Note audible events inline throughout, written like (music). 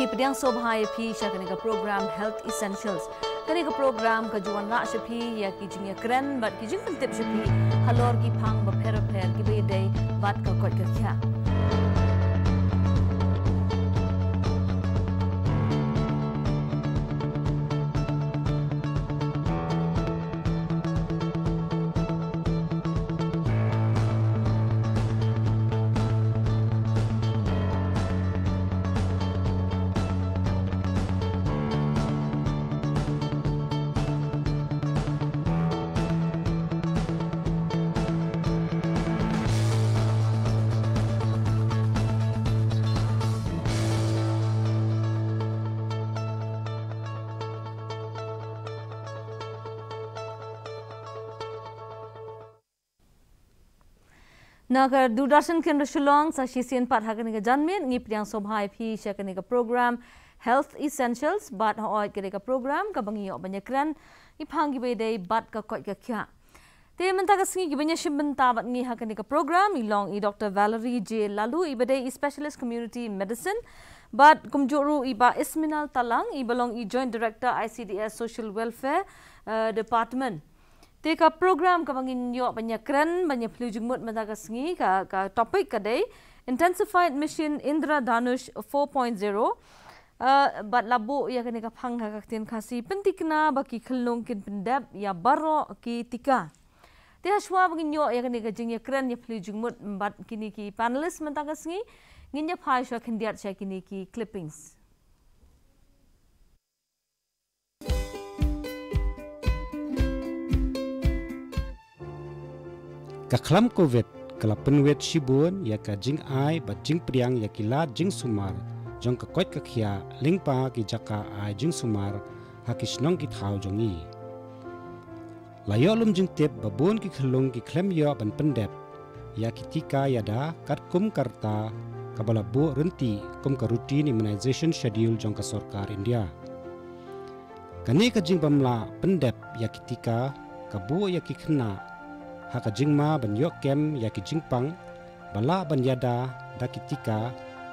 हि पदियां सोभा फी प्रोग्राम हेल्थ इसेंशियल्स कने का प्रोग्राम का जुवन ला शफी या कि जिंग क्रन बट कि जिंग तिप शफी हलोर की फांग ब फेर फेर की बे दे बात का कोट क्या Nagar Dudarshan Kendra Shillong, Sashisian Pat Hakaniga Janmin, Nipriang Sobhai Phi Shakaniga Program, Health Essentials, Bat Hoyt ha Gereka Program, Kabangi Obanyakran, Ipangi Bede, Bat Kakoy Kakya. Te mentaga singi gibanya shimbenta bat ngi hakaniga program, long i Dr. Valerie J. Lalu, Ibede i Specialist Community Medicine, Bat Kumjuru Iba Isminal Talang, Ibalong i Joint Director ICDS Social Welfare uh, Department. Tika program kawangin yo banyakran banyak pelujung mut mendaga sengi ka ka topik kadai intensified mission Indra Danush 4.0 eh, bat labu ya kene ka phang tien kaktin khasi pentikna baki khlong kin pendap ya baru ki tika te aswa bngin yo ya kene ga jing ya kran ya phli jing bat kini ki panelis mentaka singi ngin ya phai shwa khindiat cha kini ki clippings kaklam covid kala penwet shibun ya ka jing ai ba jing priang ya kila jing sumar jong ka koit ka khia lingpa ki jaka ai jing sumar ha ki snong ki thau jongi la yolum jing tep ba bon ki khlong ki khlem yo ban pendep ya ki tika ya kat kum karta kabala bu renti kum ka routine immunization schedule jong ka sarkar india kane ka jing bamla pendep ya ki tika kabu ya ki khna haka jingma ban yok kem yaki jingpang bala ban yada da ki tika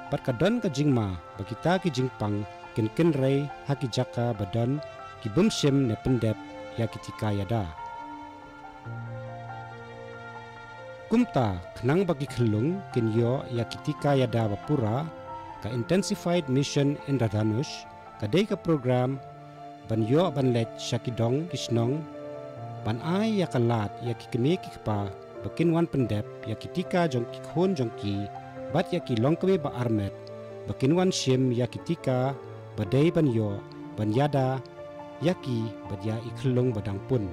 par ka don ka jingma ba ki jingpang ken ken rei ha jaka ba ki bum ne pendep ya tika yada kumta knang bagi ki khlung ken yo ya tika yada ba pura ka intensified mission in radhanush ka dei ka program ban yo ban let shakidong kisnong. Ban ai ya kalat ya ki kme ki kpa, bakin wan pendep ya ki tika jong ki khon jong ki, bat ya ki long ba armet, bakin wan shim ya ki tika, badai ban yo, ban yada, ya ki bat ya ikhlong badang pun.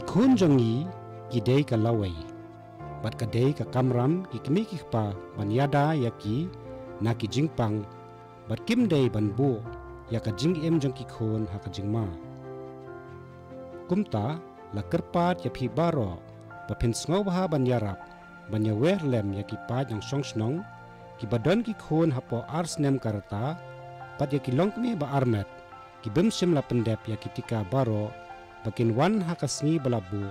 ikon jangi gidei ka lawai bat ka dei ka kamram ki kimi ki pa ban yada ya na ki jingpang bat kim dei ban bu ya ka jing em jang ki khon ha ka jing ma kumta la kerpat ya phi baro ba pin sngo ba ha ban yarap ban ya wer lem ya ki pa jang song snong ki badan ki khon ha po ars nem karta pat ya ki long me ba armet ki bim sim la pendep ya ki tika baro bakin wan hakasni belabu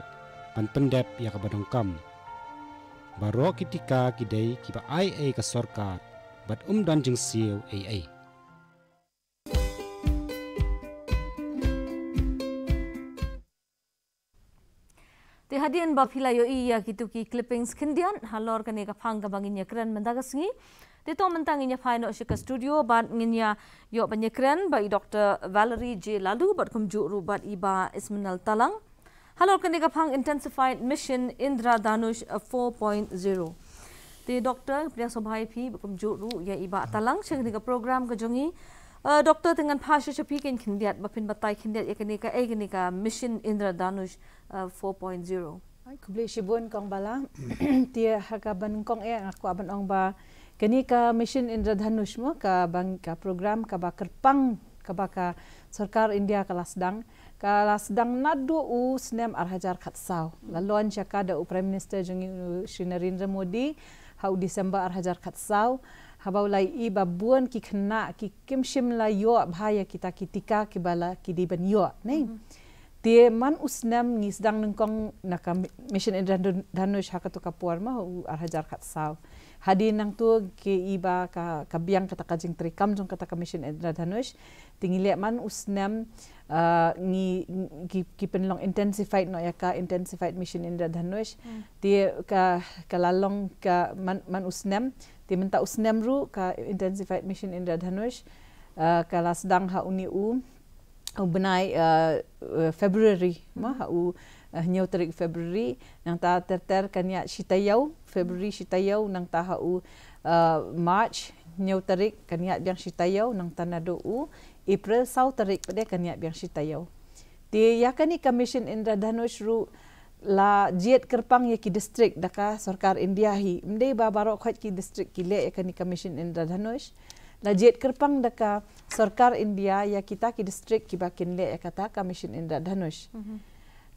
pan pendep ya kabadongkam. Baru ketika kidei kiba ai ai ke sorkar bat um dan jeng siu ai ai. Te hadian bafila yo iya kituki clippings khindian halor kane ka phang ka bangin yakran mendaga dia tahu mentang inya fine nak ke studio bat inya yo penyekren bagi Dr. Valerie J lalu bat kumju rubat iba isminal talang. Halo kan dia kapang intensified mission Indra Danush 4.0. Uh, Di doktor pria sobai pi kumju ru ya iba talang sing dia program kejungi. Uh, doktor dengan pasal cepi kan kendiat, bapin batai kendiat, ya kini ka, eh kini ka, mission Indra Danush 4.0. Kebeli sibun kong bala, dia harga ben kong eh, aku aben ong ba, kini ka mission indradhanush mo ka bang ka program ka bakar pang ka baka sarkar india ka lasdang ka lasdang nadu u snem arhajar khatsau la loan chakada u prime minister jung shri narendra modi ha u december arhajar khatsau habau lai i babuan ki khna ki kimshim la yo bhaya kita kitika ki bala ki diban yo nei mhm. ti man usnam ni sedang nengkong nak mission indradhanush hakatu kapuar ma u arhajar khatsau hadin nang tu ke iba ka kabiang kata kajing trikam jong kata commission edra danush tingile man usnem uh, ngi kipen long intensified no ya ka intensified mission indra danush mm. ti ka kalalong ka man, man usnem ti menta usnem ru ka intensified mission indra danush uh, kala sedang ha uni u benai uh, uh february mm. ma ha u hnyo eh, terik February nang ta terter kanya shitayau February shitayau nang ta ha u eh, March hnyo terik kanya biang shitayau nang tanado u April sau terik pede kanya biang shitayau ti yakani commission indra dhanush ru la jiet kerpang ya ki district daka sarkar india hi mde ba baro khat ki district ki le yakani commission indra dhanush la jiet kerpang daka sarkar india ya kita ki district ki bakin le yakata commission indra dhanush mhm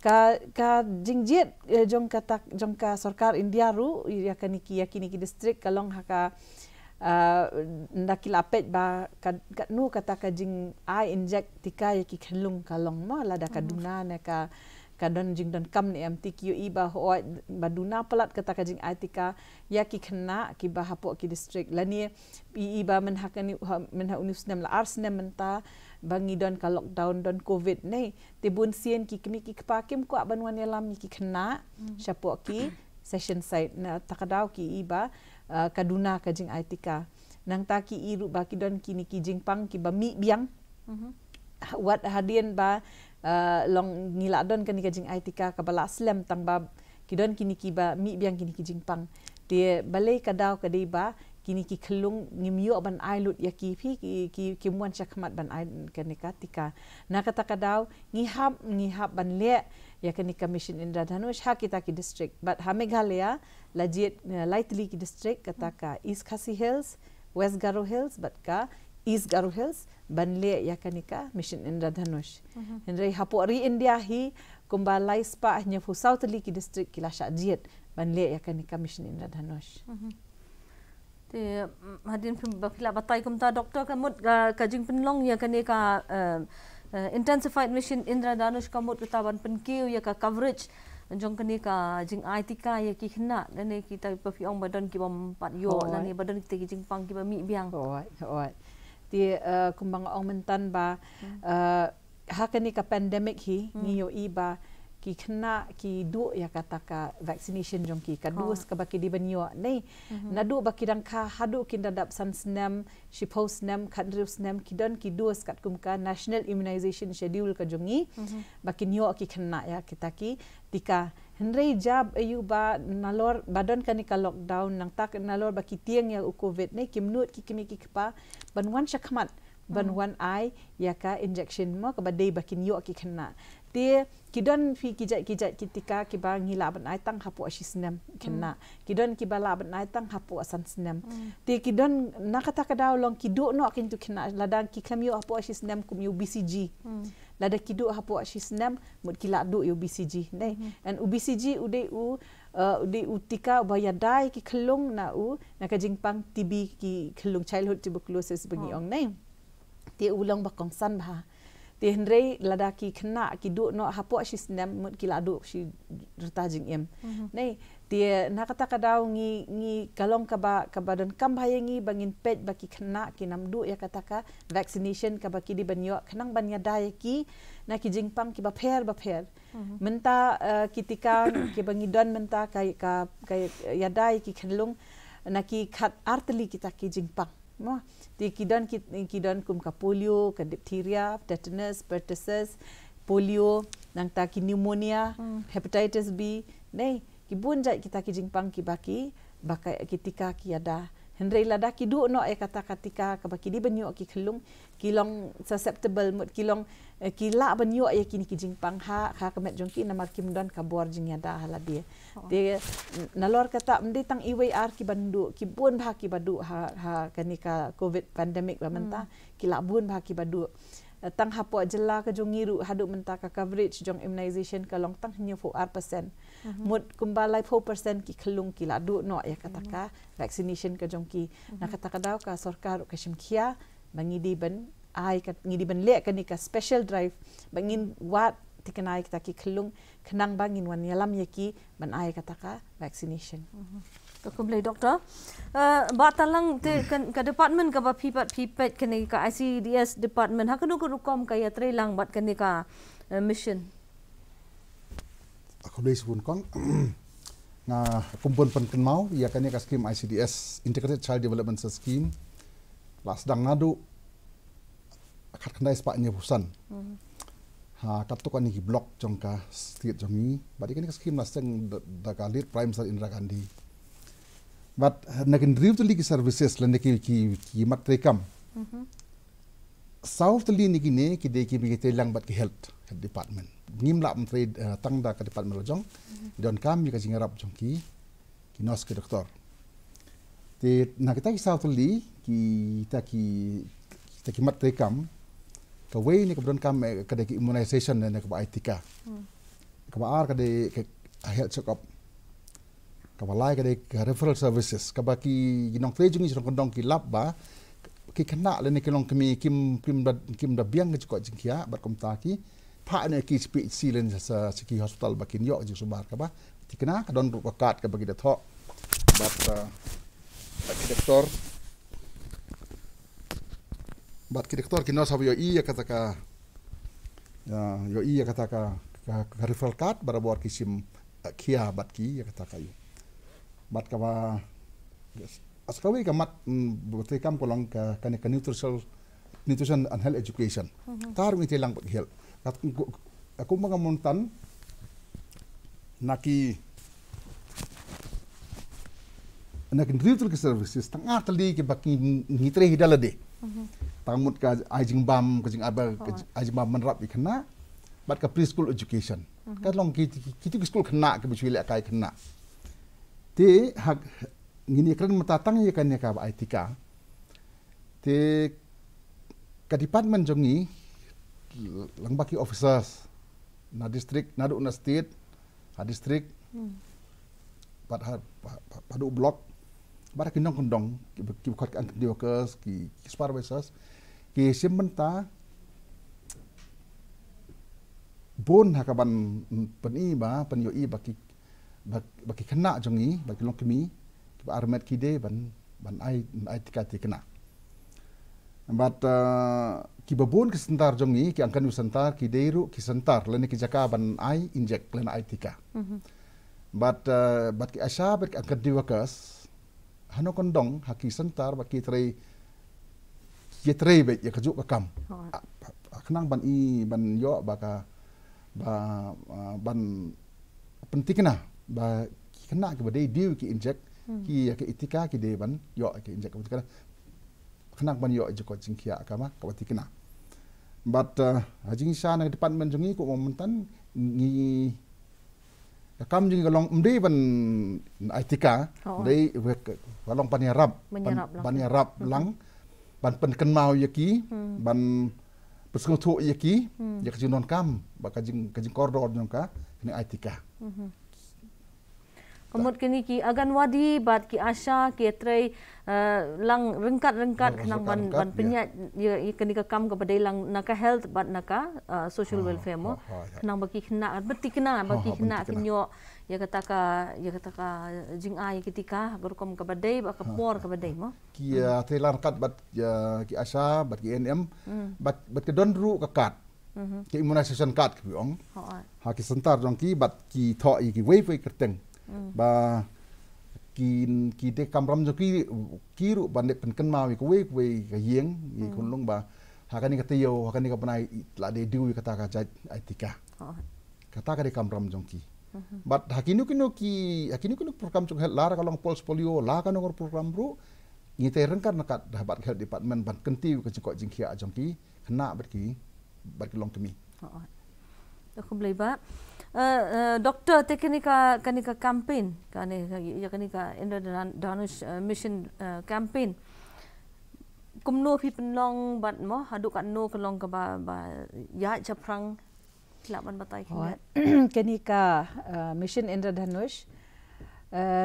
ka ka jingjet eh, jong kata jong ka sarkar india ru ya kani ki yakini ki district kalong haka ah, ndakil apet ba ka nu kata ka jing i inject tika ya ki khelung kalong ma la da kaduna hmm. ne ka ka don jing don kam ne mtqe ba ho ba duna palat kata ka jing i tika ya ki khna ki ba hapo ki district la ni pe ba men hakani men ha unus la ars menta bangi don ka lockdown don covid ni tibun sian ki kemi ki kepakim ku aban wan yalam ki kena hmm. siapa ki session site na takadau ki iba uh, kaduna ka jing aitika nang taki iru baki don kini ki jing pang ki ba mi biang mm-hmm. wat hadian ba uh, long ngilak don kan ni ka jing aitika ka bala slam tang ba kidon kini ki ba mi biang kini ki jing pang dia balai kadau kadai ba กินกิคลุงงิมยอบันไอลุดยากีพี่กีกีกิมวันชักมัดบันไอกันนิกาติกานักตะกะดาวงิฮับงิฮับบันเละยากันนิกามิชินอินดราธนุชฮักกิตากิดิสทริกบัดฮามิกาเลียลาจีตไลท์ลีกิดิสทริกกะตะกาอีสคาซีเฮลส์เวสการูเฮลส์บัดกาอีสการูเฮลส์บันเละยากันนิกามิชินอินดราธนุชอินเรย์ฮัปโอรีอินเดียฮีกุมบาลไลส์ปะเนี่ยฟูซาวต์ลีกิดิสทริกกิลาชาจีตบันเละยากันนิกามิชินอินดราธนุช ti mm, hadin phim ba phila batai kum ta doctor ah, ka mut um, uh, ka jing pin long ya kane ka intensified mission indra danush ka mut ta ban pin ki ya ka coverage jong kane ka jing itika ya ki khna ne ki ta pa phi ong ba ki bom pat yo na ne ba don ki jing pang ki ba mi biang oi oi ti uh, kum bang ong mentan ba hmm. uh, ha kane ka pandemic hi hmm. ni yo i ba ki kena ki dua ya kata ka vaccination jom ki kadu oh. ke baki di benyo nei mm-hmm. nadu baki dang ka hadu ki dadap san snem she post nem kadru snem ki dan ki dua skat kum ka national immunization schedule ka jungi mm-hmm. baki nyo ki kena ya kita ki tika Henry jab ayu ba nalor badan kani ka lockdown nang tak nalor baki tiang ya u covid nei kimnut ki kimi ki kepa ban wan shakmat ban hmm. wan ai ya ka injection mo ka badai baki nyo ki kena ti kidon fi kijat kijat kitika ki ba ngila ban ai tang hapu asisnem sinem kenna hmm. kidon ki ba ban ai tang hapu asan sinem ti hmm. kidon na kata kada long kidu no akin tu kenna ladang ki kamyo hapu asisnem sinem kum yu bcg hmm. lada kidu hapu asisnem sinem mut kila yu bcg ne and u bcg u de u uh, di utika baya dai ki kelung na u na pang tibi ki kelung childhood tuberculosis bangi ong ne ti ulang bakong san bah tihendrei ladaki kena kiduk no hapo si sinam mut kiladu si rata jing em. Mhm. Nei dia nak kata kadau ngi ngi kalong kaba kaba dan kambaya ngi bangin pet baki kena kinam du ya kataka vaccination kaba kidi banyo kenang banya yadai ki na ki jingpang ki ba pher ba pher mhm. menta eh, kitika ki bangi don menta kai ka yadai ki kenlung na ki khat artli kita ki jingpang di kidan kidan kum ka polio, ka diphtheria, tetanus, pertussis, polio, nang ta ki pneumonia, hmm. hepatitis B. Nei, ki bun kita ki jingpang ki baki, baka ketika ki ada. Hendrei lada ki duk no ya eh kata katika ke baki di benyu ki kelung kilong susceptible mut kilong eh, kila benyu ya kini ki jingpang ha ha ke met jongki na markim don ka bor jing ya dah la dia oh. dia nalor kata mde tang iwe ar ki bandu ki bun bha ki badu ha ha kanika covid pandemic ba hmm. menta kila bun bha ki badu Eh, tang hapo jela ke jong ngiru haduk menta ka coverage jong immunization ka long tang nyu for percent mm-hmm. mut kumbalai 4% ki khlung ki ladu no ya kata mhm. ka vaccination ka jong ki mm-hmm. na kata ka daw ka sorkar ka shimkhia mangidi ben ai ka ngidi ben le ka ni ka special drive bangin wat tikenai kita ki khlung kenang bangin wan yalam yaki ben ai kata ka vaccination mhm ka kumle doktor. uh, eh, ba talang te hmm. ka, department ka ba pipat pat phi pet icds department ha kanu ko rukom ka ya tre lang bat kene ka eh, mission a kumle sibun kong (clears throat) na kumpul pan kan mau ya kene ka scheme icds integrated child development scheme las dang nadu khat khandai spa ni busan hmm. ha katto ka ni block jong ka street jong ni ba dikani ka scheme la seng da prime sar indra gandhi but nek ndrive the league services la nek ki ki matre kam mhm. south the league ne ki de ki bigete lang bat ki health department ngim la am trade uh, tang da ka department lo jong mm -hmm. don kam ka singa rap jong ki ki nos ki doctor te na ki south the league ki ta ki ta ki matre kam ka way ni ka don kam eh, ka de ki immunization ne ka ba itika hmm. ka ba ar ka de ka health check up ka wala ka eh, referral services ka ba ki donc tay jingi donc donc lab ba ki kana le lah ne kelon kimi kim kim da kim da biang ci ko jingia ba kom ta ki pa ne ki spi silen sa eh, sa ki hospital ba kin yo ji su bar ka ba ti kana ka don ba kat ka ba ki da tho ba ta eh, ki doktor ba ki doktor ki no sa yo e, i ya kata ka ya yo e, i ya kata ka ka referral card barabuar kisim kia bat ki ya kata kayu บัดกว่าอัศวีกับมัดบทที่คำกลังกับการนิทรรศน์นิทรรศน์อันเฮลเอจูเคชันทารุณที่ลังบทเฮลกับกุมภกมุนตันนักีนักนิทรรศน์สเวิสตั้งอาทิตย์ดีกับกินนิทรรศน์ดัลเดตั้งหมดกับไอจิงบัมกับจิงอาเบลกับไอจิงบัมมันรับอีกขนาดบัดกับพรีสคูลเอจูเคชันกับลองกิจกิจกิจสกูลขนาดกับช่วยเลี้ยงกายขนาด ti hak ngini kran matatang ye kan ka aitika ti ka department jongi langbaki officers na district na du na state ha district hmm. ha padu block bar ki nong kondong ki ki khot ka ki workers ki supervisors ki simenta bon ha ka ba pan ba ki bagi kena jongi bagi long kemi ke armet kide ban ban ai ai tika ti kena But uh, ki babun ke sentar jongi ki angkan usentar ki deiru ki sentar lene ki jaka ban ai inject lene ai tika mm-hmm. bat uh, bat ki asha bat ki angkan diwakas hano kondong haki sentar bat ki trei ki trei bet ya kejuk kam oh. kenang ban i ban yo baka ba uh, ban penting kena ba kena ke bade di ki inject hmm. ki ya ke itika ki de ban yo ke inject ka kena khana ban yo je ko jing kia ka ma ah. ka bati but ajing sha na department jingi ko momentan ngi kam jingi long mde ban itika ah. oh. de we ka long pan yarab pan lah. yarab hmm. lang ban pen ken mau ye ki hmm. ban pesko tu ye ki ye ka non kam ba ka jing ka jing kordor jong ka ni itika Omot kini ki agan wadi bat ki asha ki trai eh, lang ringkat ringkat kenang ban ban penyat ya kini ke kam kepada lang naka health bat naka eh, social ah, welfare mo kenang ha, ha, ya. bagi kena beti kena ha, baki kena kinyo ya kata ka ya kata ka eh, jing ai ketika gurkom kepada ba ke por kepada mo ki hmm. te kat bat ya, ki asha bat ki nm hmm. bat bat ke donru ke kat mm-hmm. ke immunization card ke biong ha ki sentar dong ki bat ki tho i ki wei wei kerteng Hmm. ba ki ki te kam ram jo ki ki ru ban de pen ken ma wi ko wi ko wi ga yeng ye kun hmm. long ba ha ka ni ka yo ha ka ni ai ti ka oh. ka ta ka de kam ram jo ki mm-hmm. but ha ki nu ki nu ki ha program jo la ra pols polio la ka no program ru ni te nak kan ka da ha ba health department ban ken ti wi ka ji ko jing ki long ki mi ho ho ta ko Uh, uh, doktor teknika kanika kampen kane ya kanika endo danush uh, mission uh, kampen kumno phi pen long bat mo hadu kan no kan long ka ba ba ya chaprang kilap ban batai khat (clears throat) kanika mission endo danush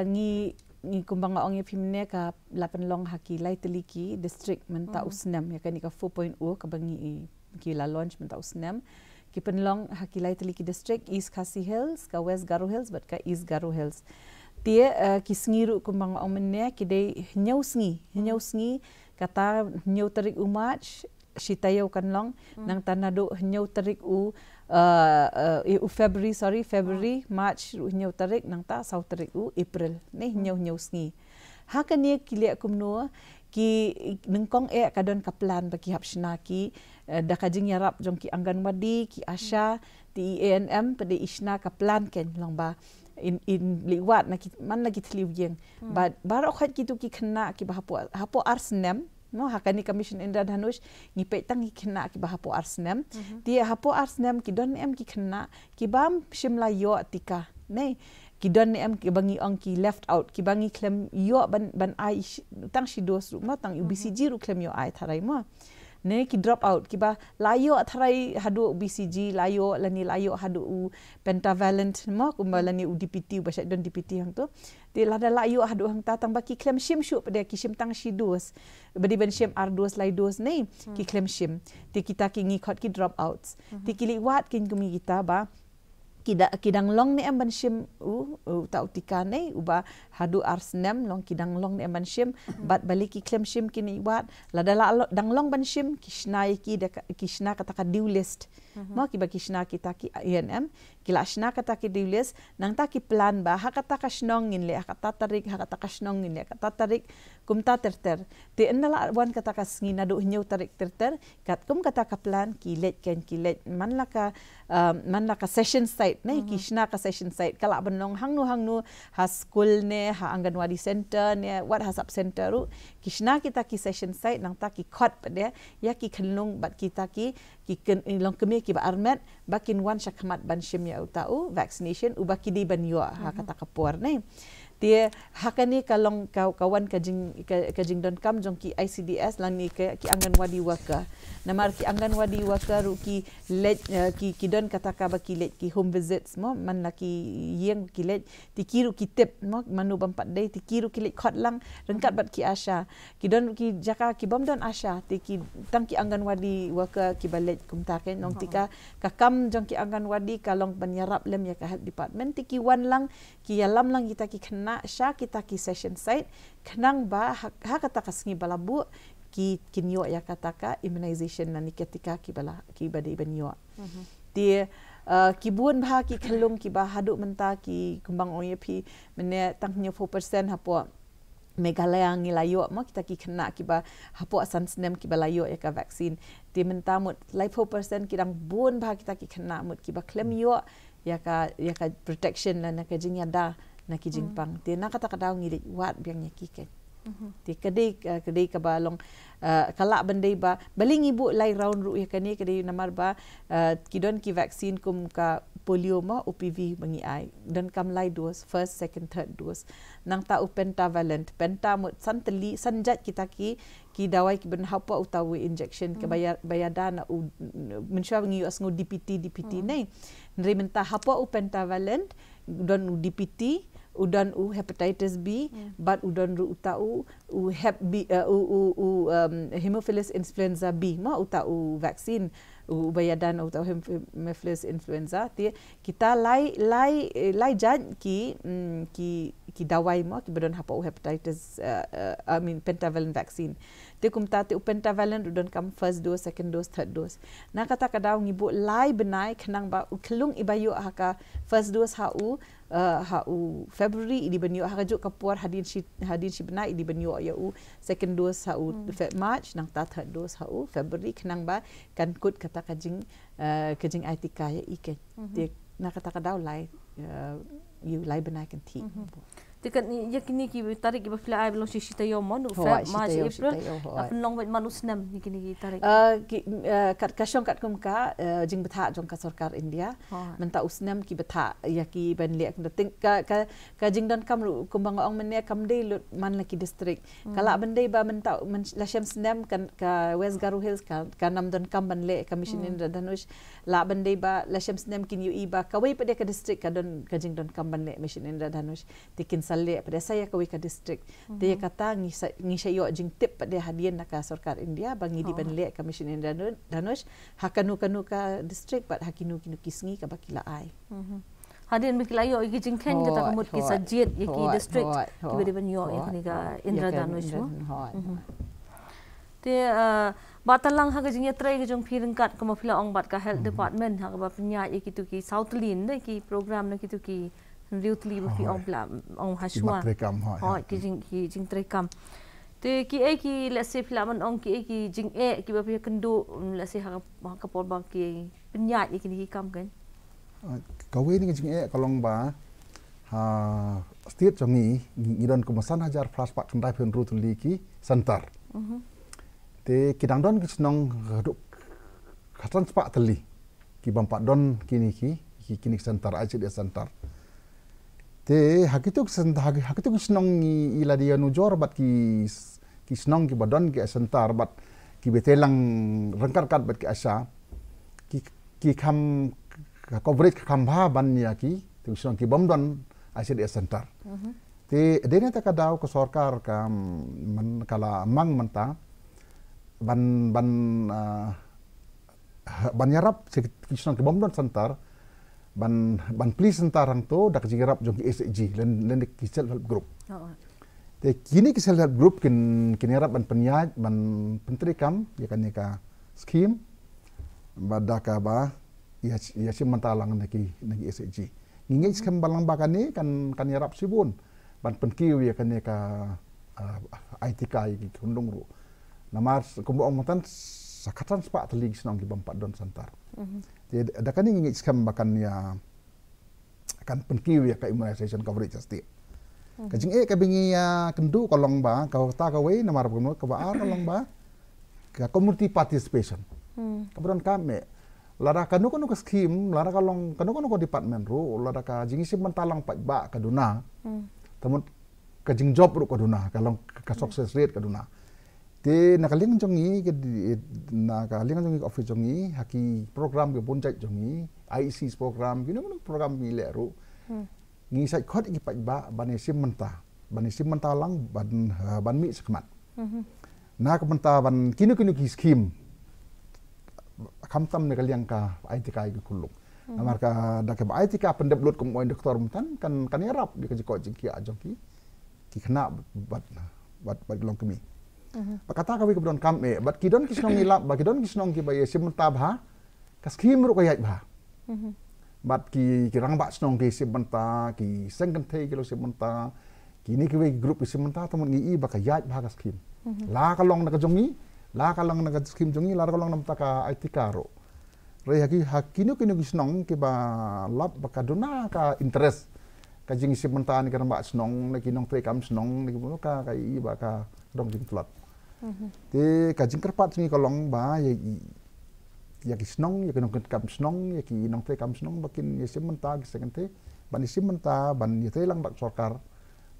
ngi ngi kumbang ong phi ne ka lapen long haki laiteliki district menta usnam mm-hmm. ya kanika 4.0 ka bangi ki la launch menta usnam ki penlong hakilai teliki district east khasi hills ka west garo hills but ka east garo hills tie uh, ki sngiru kumbang omne ki de nyau sngi nyau hmm. sngi kata nyau terik umat shitayo kanlong mm. nang tanado nyau terik u uh, uh, february sorry february oh. march nyau terik nang ta sau terik u april ne hmm. nyau nyau sngi hakane kilia kumno ki nengkong e kadon kaplan bagi hab sina ki eh, da kajing yarap jong ki anggan wadi ki asha ti ANM e pede isna kaplan ken long ba in in liwat na ki man lagi tliw yeng hmm. but bar o khat ki tu ki khna ki ba hapo hapo ars no hakani commission in danush ni pe tang ki khna ki ba hapo ars mhm. ti hapo ars ki don em ki khna ki bam shimla yo atika nei Kidon ni em kibangi ong ki left out kibangi klem yo ban ban ai tang shi dos ru ma tang mhm. UBCG ru klem yo ai tharai ma ne ki drop out ki ba layo tharai hadu UBCG layo lani layo hadu u pentavalent ma ku ma lani u DPT u basak don DPT hang tu ti la da layo hadu hang ta tang ba ki klem shim shu pada ki shim tang shi dos ba di ban shim r dos lai dos ne ki hmm. klem shim ti kita ki ngi khot ki drop outs ti hmm. ki li wat kin kumi kita ba kidang kidang long ni emban shim u uh, uh, tau tika ni uba hadu arsnem long kidang long ni emban shim bat balik ki sim kini buat la dala long ban sim kishnai ki kisna kishna kata list mo mhm. ki baki shna ki ta ki yenem ki la shna ka ta dilis nang taki plan ba ha ka ta shnong in le ha ka ta tarik ha ka ta shnong in le ha ka ta tarik kum ta ter ter ti en la wan ka ta sngi na do hnyo tarik ter ter ka kum ka ta ka plan ki le ken ki le man la ka um, man la ka session site ne ki mhm. shna ka session site kala benong hang nu hang nu ha school ne ha anganwadi center ne what has up center ru ki shna ki ta session site nang taki ki khot pa de ya ki khlung bat ki ta ki kiken ilong eh, kemi ki ba armet bakin wan shakhmat ban shimya utau vaccination ubaki di ban yua ha mhm. kata kapuar nei te hakani ka long ka kawan kajing kajing don kam jong ki ICDS la ni ke ki angan wadi waka namar ki angan wadi waka ruki ki let eh, ki ki don kata ka ba ki let ki home visits mo man la ki yeng ki let ti ki ru ki tip mo manu bam pat dei ti ki let khot lang rengkat bat ki asha ki don ki jaka ki bam don asha tiki tang ki angan wadi waka ki balet kum eh. nong tika ka kam jong ki angan wadi ka long lem ya ka department tiki ki wan lang ki yalam lang kita ki khan na sya kita ki session site kenang ba ha kata kasngi balabu ki kinyo ya kata ka immunization na ni ketika ki bala ki bade ben yo ti ki buan ba ki kelung ki ba hadu menta ki kembang oyep mene tang nyo 4% hapo Megalaya ngi layo mo kita ki kena ki hapo asan senem ki ba ya ka vaksin ti menta mut persen kirang buan bah kita ki kena mut ki ba yo ya ka ya ka protection la ya na ka jinya da naki hmm. jingpang mm. ti na kata kadau ngidi wat biang nyaki ke kan? mm -hmm. ti kedai eh, kedai ke balong eh, kala bendai ba baling ibu lai round ru ya kani kedai namar ba uh, eh, kidon ki vaksin kum ka polio ma OPV mengi ai dan kam lai dos first second third dos nang ta pentavalent penta mut santeli sanjat kita ki ki dawai ki benhapa utawi injection ke hmm. bayar bayar dana u mensua ngi as DPT DPT mm. nei nri hapa pentavalent don DPT udan u hepatitis B, yeah. but udan ru utau u hep B, uh, u, u, u um, hemophilus influenza B, ma utau vaksin u bayadan utau hemophilus influenza. Ti kita lay lay lay jan ki um, ki ki dawai mah, ki berdon hapau hepatitis, uh, uh, I mean pentavalent vaksin. Ti kum tati upen ta valen du don kam first dose, second dose, third dose. Na kata kadau ngibu lai benai kenang ba ukelung iba yu haka first dose ha u uh, ha u February idi benyu haka juk kapuar hadin si hadin si benai idi benyu ya u second dose ha u hmm. March nang ta third dose ha u February kenang ba kan kut kata kajing uh, kajing ITK ya ike. Mm -hmm. Ti na kata kadau lai uh, yu lai benai kan ti. Hmm. Det ni, jag kan inte tarik i bila jag vill också sitta i om nu för mars i april. Jag får långt nem ni kan ge tarik. Eh, eh kat kasong kat kum ka eh, jing betha jong ka sarkar india oh. men ta us nem ki betha ya ki ban le ka ka ka jing don kam kum bang ong men ne kam de lut man la ki district hmm. kala ban de ba menta ta men la sem nem kan ka west garu hills ka ka nam don kam ban le commission hmm. in radhanush la ban de ba la sem nem kin yu i ba ka wei pa de ka district ka don ka jing don kam ban le commission in radhanush tikin salik pada saya ke wika district mm-hmm. dia mhm. kata ngisya yo jing tip pada hadian nak sorkar india bangi di oh. ban lek commission in danush hakanu kanu ka district pat hakinu kinu kisngi ka bakila ai mm-hmm. Hadian bikila yo iki jing ken kita kumut ki sajid iki district ki bidi ban yo iki ga indra danush te batalang ha gajing yatra ge jong phiring kat ko mafila ong bat ka health department ha ba penya iki tu ki southlin ne program ne ki ki view to live fi obla on hashwa ki trekam ha ha ki jing ki jing trekam te ki e ki la se fi lamon on ki e ki jing e ki ba fi kendo la se ha ha ka por ba ki penyat ki ni kam kan ka we ni jing e ka long ba ha stiet jong ni ni don ko san hajar flash pak kan dai pen ru tun li ki santar te ki dang don ki snong ru ka tan spa tali ki bampak don kini ki kini santar aja dia santar te hakituk sen hak, hakituk snong ni ila dia nu jor bat ki ki snong ki badon ki asantar bat ki betelang rengkar kat bat ki asa ki ki kam ka kobrit ka kam ba ban ya ki tu snong ki bomdon asa di asantar mhm. te de ne ta ka dau ka man kala mang manta ban ban uh, ban yarap ki snong ki bomdon santar ban ban please sentarang to dak jigirap jong SG len len ki self help group. Te oh, oh. kini ki self help group kin kini rap ban penyaj ban pentri kam ya kan ka scheme badaka ba ya ya si mentalang nak ki nak SG. Ngingi hmm. skem balang ba ni kan kan ya rap sibun ban penkiu ya kan ka ah, ah, ITK ki kundung ru. Namar kumbo ong sa katanspa at league sinong gibang pa santar. Mm-hmm. Di, da kaning ingit scam ya kan niya ya penkiwi immunisation coverage asti. mm eh Kajing e kabingi ya kendu kolong ba kau ta ka we na marap kuno ka ba ar ah, kolong ba ka community participation. Hmm. Kebetulan kami Kabron kame lara ka nuko nuko skim lara ka long department ru lara ka jingi sip mentalang pa ba ka duna. Mm-hmm. job ru ka duna ka long ka rate ka duna te na kaling jongi ke na kaling jongi ofi jongi haki program ke bonjai jongi ic program gino gino program mi le ru Ni sai khot ki pa ba bani sim menta bani sim menta lang ban ban mi sekmat na ka menta ban kinu kinu ki skim kam tam ne kaliang ka it kai ki kuluk na mar ka da ke it ka pendep lut kum oin doktor mutan kan kan erap di ka jiko jiki ajoki ki khna bat bat bat long kemi pakata mm-hmm. ka wik don kam e eh, bat ki don kisnong ni lap bat ki don kisnong ki baye sim ta bha kas ki mru ka yai bha mm-hmm. bat ki ki rang bat snong ki sim banta ki sang kan thei ki lo sim banta ki ni ki wik group sim banta ta mon ngi i ba ka yai bha kas ki mm-hmm. la ka long na ka la ka long na kas ki jong la ka long na ta ka ai ki ha ki no ki no kisnong ki ba ka interest kajing si menta, banta ni ka rang bat snong na ki nong thei kam snong ni i ba ka dong jing plat Te kajing kerpat ni kolong ba ya ya ki snong ya nong, kam snong ya ki nong te kam snong bakin ya sim menta ki sekan te ban sim menta ban ya te lang bak sokar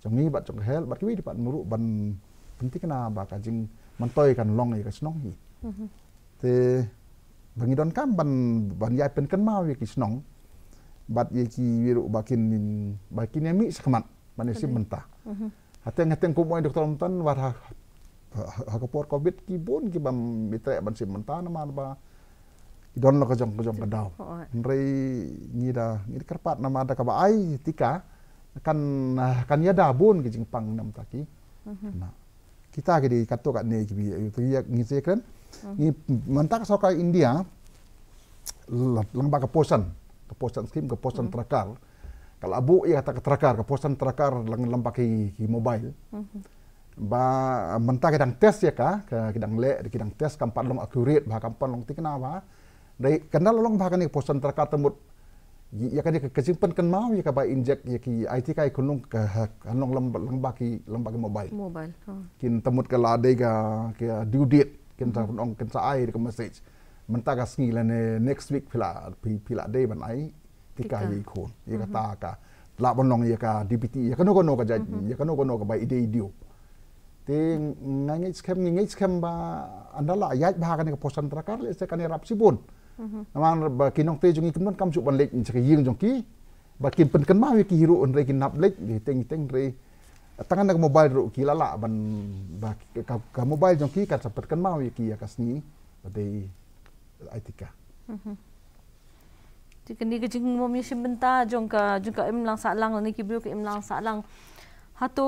jongi bak jong hel bak wi dipat muru ban penti kena ba kajing mentoi kan long ya ki snong hi. Te bangi don kam ban ban ya pen ken ma wi ya ki snong bat ya ki wiru bakin bakin ya mi sekmat ban sim menta. Mhm. hati yang kumoy doktor mentan warah ha hakapor covid ki bon ki bam mitre ban sim mentan ma ba don la ka jong ka jong ka daw ni da ni karpat na ma da ka ba ai tika kan kan ya da bon ki jing pang nam taki mhm. na kita ki di katto ka ne ki bi yu tri ya ni se kren mhm. ni mentak so ka india lembaga posan ke posan skim ke posan mhm. trakar kalau abu ya tak trakar ke posan trakar lang lembaga ki mobile ba menta kedang test ya ka kedang le kedang test kampan long akurit ba kampan long tikna ba dai kenal long ba kan posan terka temut ya kan ke kesimpan kan mau ya ka ba inject ya ki IT kai kunung ke anong lem lembak ki lembak mobile mobile ha. kin temut ke lade ka ke due date kin ta long kin sa ai ke message menta ka sngi la ne next week pila pila day ban ai tikai ikun ya ka mhm. ta ka la bon long ya ka dpt ya kanu kanu ka ja ya kanu kanu ka ba ide idiop ti ngai skem ngangit skem ba andala ayat bahaga kan ni kapos antara kar le sekani rap si pun mhm. naman ba kinong te jungi kumun kam supan lek ni yil jungki ba kin pen ken mawi ki hiru un re kin nap lek di teng teng re tangan nak mobile ro ki lala ban ba ka, ka mobile jungki ka sapat ken mawi ki ya kasni ba dei aitika mhm. Jika ni kejeng mami sebentar jongka jongka imlang salang ni kibuk imlang salang ฮัตโต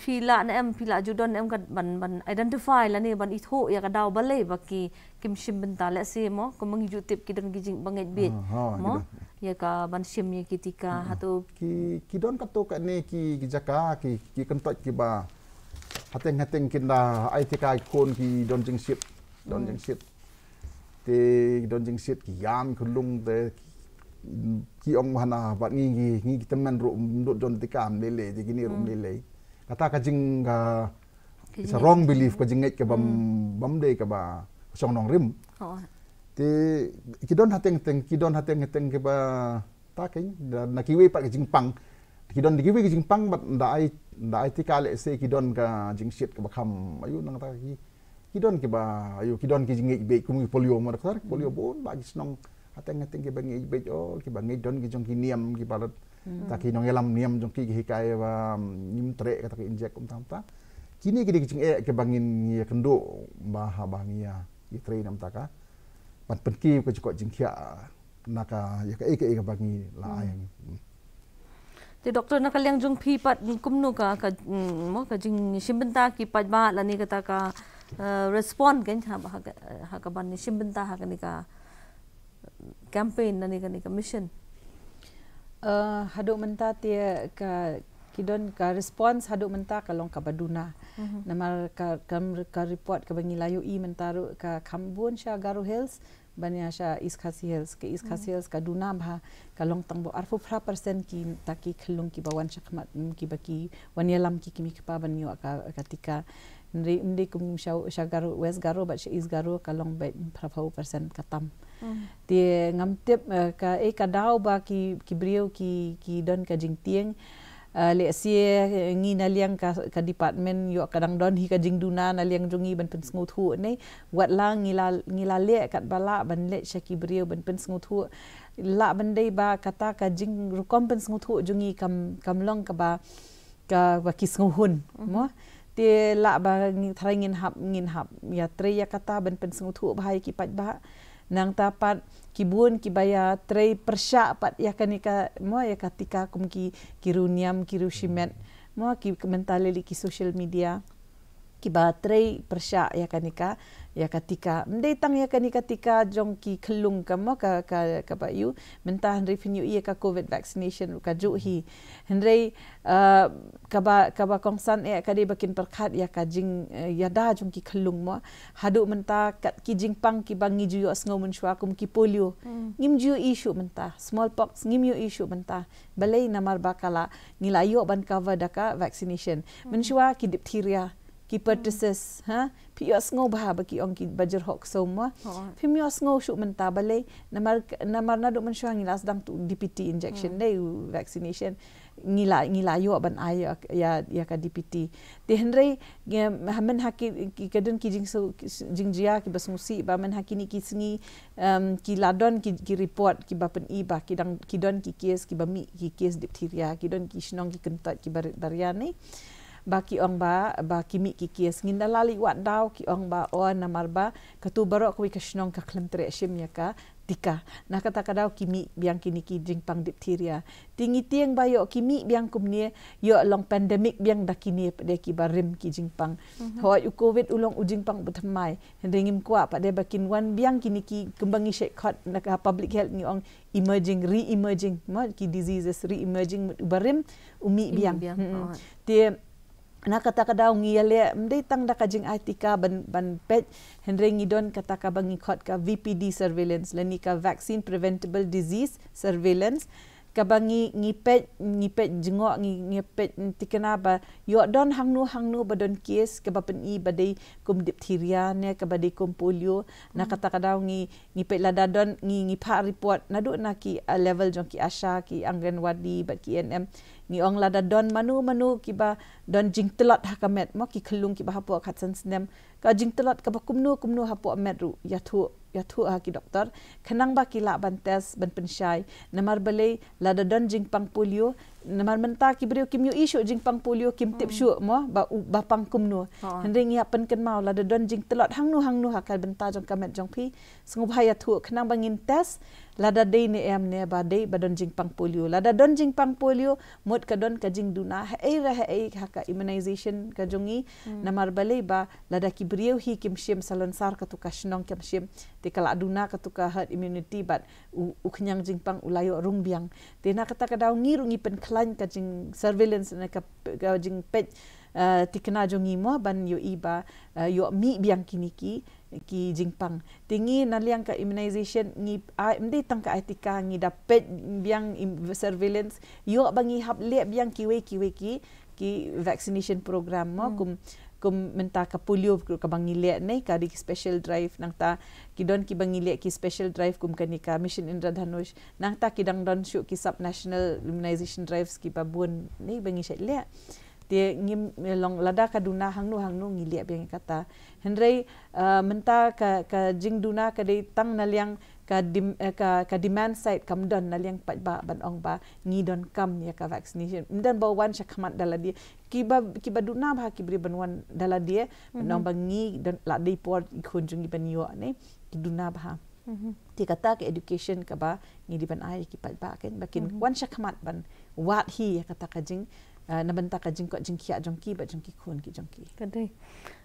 พีละนเอ็มพีละจุดนเอ็มกับันบันไอดันทิฟายละนี่บันอิทโฮยากดาวบัลเล่บักกีกิมชิมบันตาเลสเซมอก็มึงจุดติบกิดันกิจิงบังเอ็ดบีดมอยากับบันชิมยกิติกาฮัตโตกีกิดันกับโตกันเนี่ยกีกิจักากีกีกันตัดกีบาฮัตเองฮัตเองกินดาไอทีกายคนกีดอนจิงสิบดอนจิงสิบเตดอนจิงสิบกียามคุณลุงเต ki ong hana wat ngi ngi ngi teman ru ndot don te lele je gini ru hmm. lele kata ka jing ga is a wrong belief ka jing ngai ka bam hmm. bam de ka ba song nong rim te ki don hateng teng ki don hateng teng ke ba ta ke na ki we pa jing pang ki don ki we jing pang bat nda ai nda ai ti ka le se ki don ka jing shit ka kham ayu nang ta ki ki don ke ba ayu ki don ki jing ngai be ku mi polio mo ka polio hmm. bon ba gi snong Ate nga tingi bang ibig o, ki bang idon ki jong kiniam ki palat. Ta ki nong elam niam jong ki hikai wa nim tre kata ki injek kum tamta. Kini ki dikicing e ki bangin ni kendo maha bang iya ki tre nam taka. Pat penki ki ko cikot jing ya ka ike ike eh, eh, bangi lah hmm. yang. Jadi doktor nak kaliang jong pi pat kum ka ka mo ka jing simbenta ki pat ba la kata ka eh, respond kan ha ha ka ban ni simbenta ha ka ni campaign nani kan ikan mission uh, haduk mentah dia ka kidon ka response haduk mentah ka long baduna mhm. nama ka, ka ka report ka bangi layu i mentaru ka kambun sha garu hills banya sha iskasi khasi hills ke is khasi mhm. hills ka duna bha ka long tang arfu phra percent ki taki kelung ki bawan shakmat mm, ki baki wanya lam ki kimi ki pa banyo ka katika ndi ndi kum sha garu west garu but she is garu ka long bait katam di ngam tip uh, eh, ka e dau ba ki ki brio ki ki don ka jing tieng. Uh, eh, le sie eh, ngi na liang ka ka department yo kadang don hi ka jing duna na liang jungi ban pen smooth hu nei wat la ngi la ngi la le kat bala ban le shaki brio ban pen smooth hu la ban dei ba kata ka jing recompense smooth hu jungi kam kam long ka ba ka ba kis ngu hun mm-hmm. mo te la ba ngi thrai ngin hap ngin hap ya tre ya kata ban pen smooth hu bhai ba nang tapat kibun kibaya trei persya pat ya kanika mo ya katika kumki ki kirunyam kirushimet mo ki hmm. mentaleli ki social media kibatrei persya ya kanika ya katika mendai tang ya kanika tika jong ki kelung ka ka ka ba yu mentah hendai finyu ia ka covid vaccination ka juhi hendai eh, ka ba ka ba kongsan ya kadai bakin perkat ya ka jing eh, ya da jong ki kelung mo hadu mentah kat ki jing pang ki bangi ju yu asngau menshua kum ki polio hmm. ngim ju isu mentah smallpox ngim ju isu mentah balai namar bakala ngilayo ban cover daka vaccination menshua hmm. ki diphtheria Ha? ki purchases ha phi yo sngo ba ba ki ong ki budget hok so mo phi mi yo sngo shu men ta ba le namar namar na do men lah shu ang las dam tu dpt injection hmm. dei vaccination ngila ngila yo ban ai ya ya, ya ka dpt de henre ha ya, men ha ki ki kadun ki jing jing jia ki basung si ba men ha ni ki sngi um ki ladon ki report ki ba pen i ba ki dang ki don ki case ki ba mi ki case diphtheria ki don ki shnong ki kentat ki bar bariani ba ki ong ba ba ki mi ki ki sngin da lali wat dau ki ong ba o na mar ba ka tu baro ko ka shnong ka klem tre shim ya ka tika na ka ta ka dau ki mi biang ki ni ki jing pang dip thiria ya. ting i tieng ba yo ki mi biang kum ni yo long pandemic biang da ki ni ya de ki ba ki jing pang mhm. ho u covid u long u jing pang but mai ringim ko pa de ba kin wan biang ki ni ki kembang i shek khat na ka public health ni ong emerging re emerging ma ki diseases re emerging u ba u mi biang, biang. Mm na kata kada ung yale mde tang da kajing atika ban ban pet henring idon kata ka bangi khot ka vpd surveillance leni ka vaccine preventable disease surveillance ka bangi ngipet ngipet jengo ngi ngipet tikena ba yo don hangnu hangnu badon kies ka ba pen i bade kum diphtheria ne ka bade kum polio na mm. kata kada ung ngipet lada don ngi ngipa report na do na ki level jong ki asha ki angren wadi ba ki nm ni ong lada don manu manu ki don jing telat ha kamet mo ki khlung ki ba hapo kha chan sinem ka jing telat ka ba kumnu kumnu hapo amet ru yathu yathu ha ki doctor khanang ba ki la ban tes ban pen shai namar bale la don jing pang polio naman menta ki beriu kim isu jing pang polio kim tip hmm. syuk mo ba bapang kum nu ha. hendring ya pen ken mau la de don jing telat hang nu hang nu hakal benta jong kamet jong pi sungu bahaya tu kenang bangin tes la da dei ne em ne ba dei ba don jing pang polio la da don jing pang polio mud ka don ka jing duna he ei ra he ei hakka immunization ka jongi hmm. namar bale ba la da ki beriu hi kim shim salon sar ka tu ka shnong kim shim te kala duna ka tu ka herd immunity bat u, kenyang jing pang ulayo rung biang te na kata ka daung ngi rungi pen klan kajing surveillance na kajing pet uh, tikna jong imo ban yo iba uh, yo mi biang kini ki ki jingpang tingi naliang ka immunization ngi ah, mdi tang ka etika ngi dapat biang surveillance yo bangi hap le biang kiwe kiwe ki ki vaccination program mo hmm. kum ku menta ka polio ku ka bangiliat nei ka dik special drive nang ta ki don ki bangiliat ki special drive kum ka ka mission indradhanush nang ta ki dang don syuk ki sub national immunization drives ki babun nei bangi syat liat ti ngim eh, long lada ka duna hang nu hang nu ngiliat biang kata hendrei eh, menta ka ka jing duna ka dei tang nal yang ka dim eh, ka ka demand side kam don na liang pat ba ban ong ba ngi don kam ya ka vaccination dan ba wan sha khamat dala dia kiba ba duna ba ki bri ban wan dala dia mm -hmm. ba ngi don la dei por ikhun jungi ban yo ne ki duna ba mm -hmm. ti kata ke education ka ba ngi di ban ai ki pat ba ken ba kin mm -hmm. wan sha khamat ban wat hi ya kata ka jing uh, na ban ta ka jing ko jing ki a jong ki ba jong ki khun ki jong ki kadai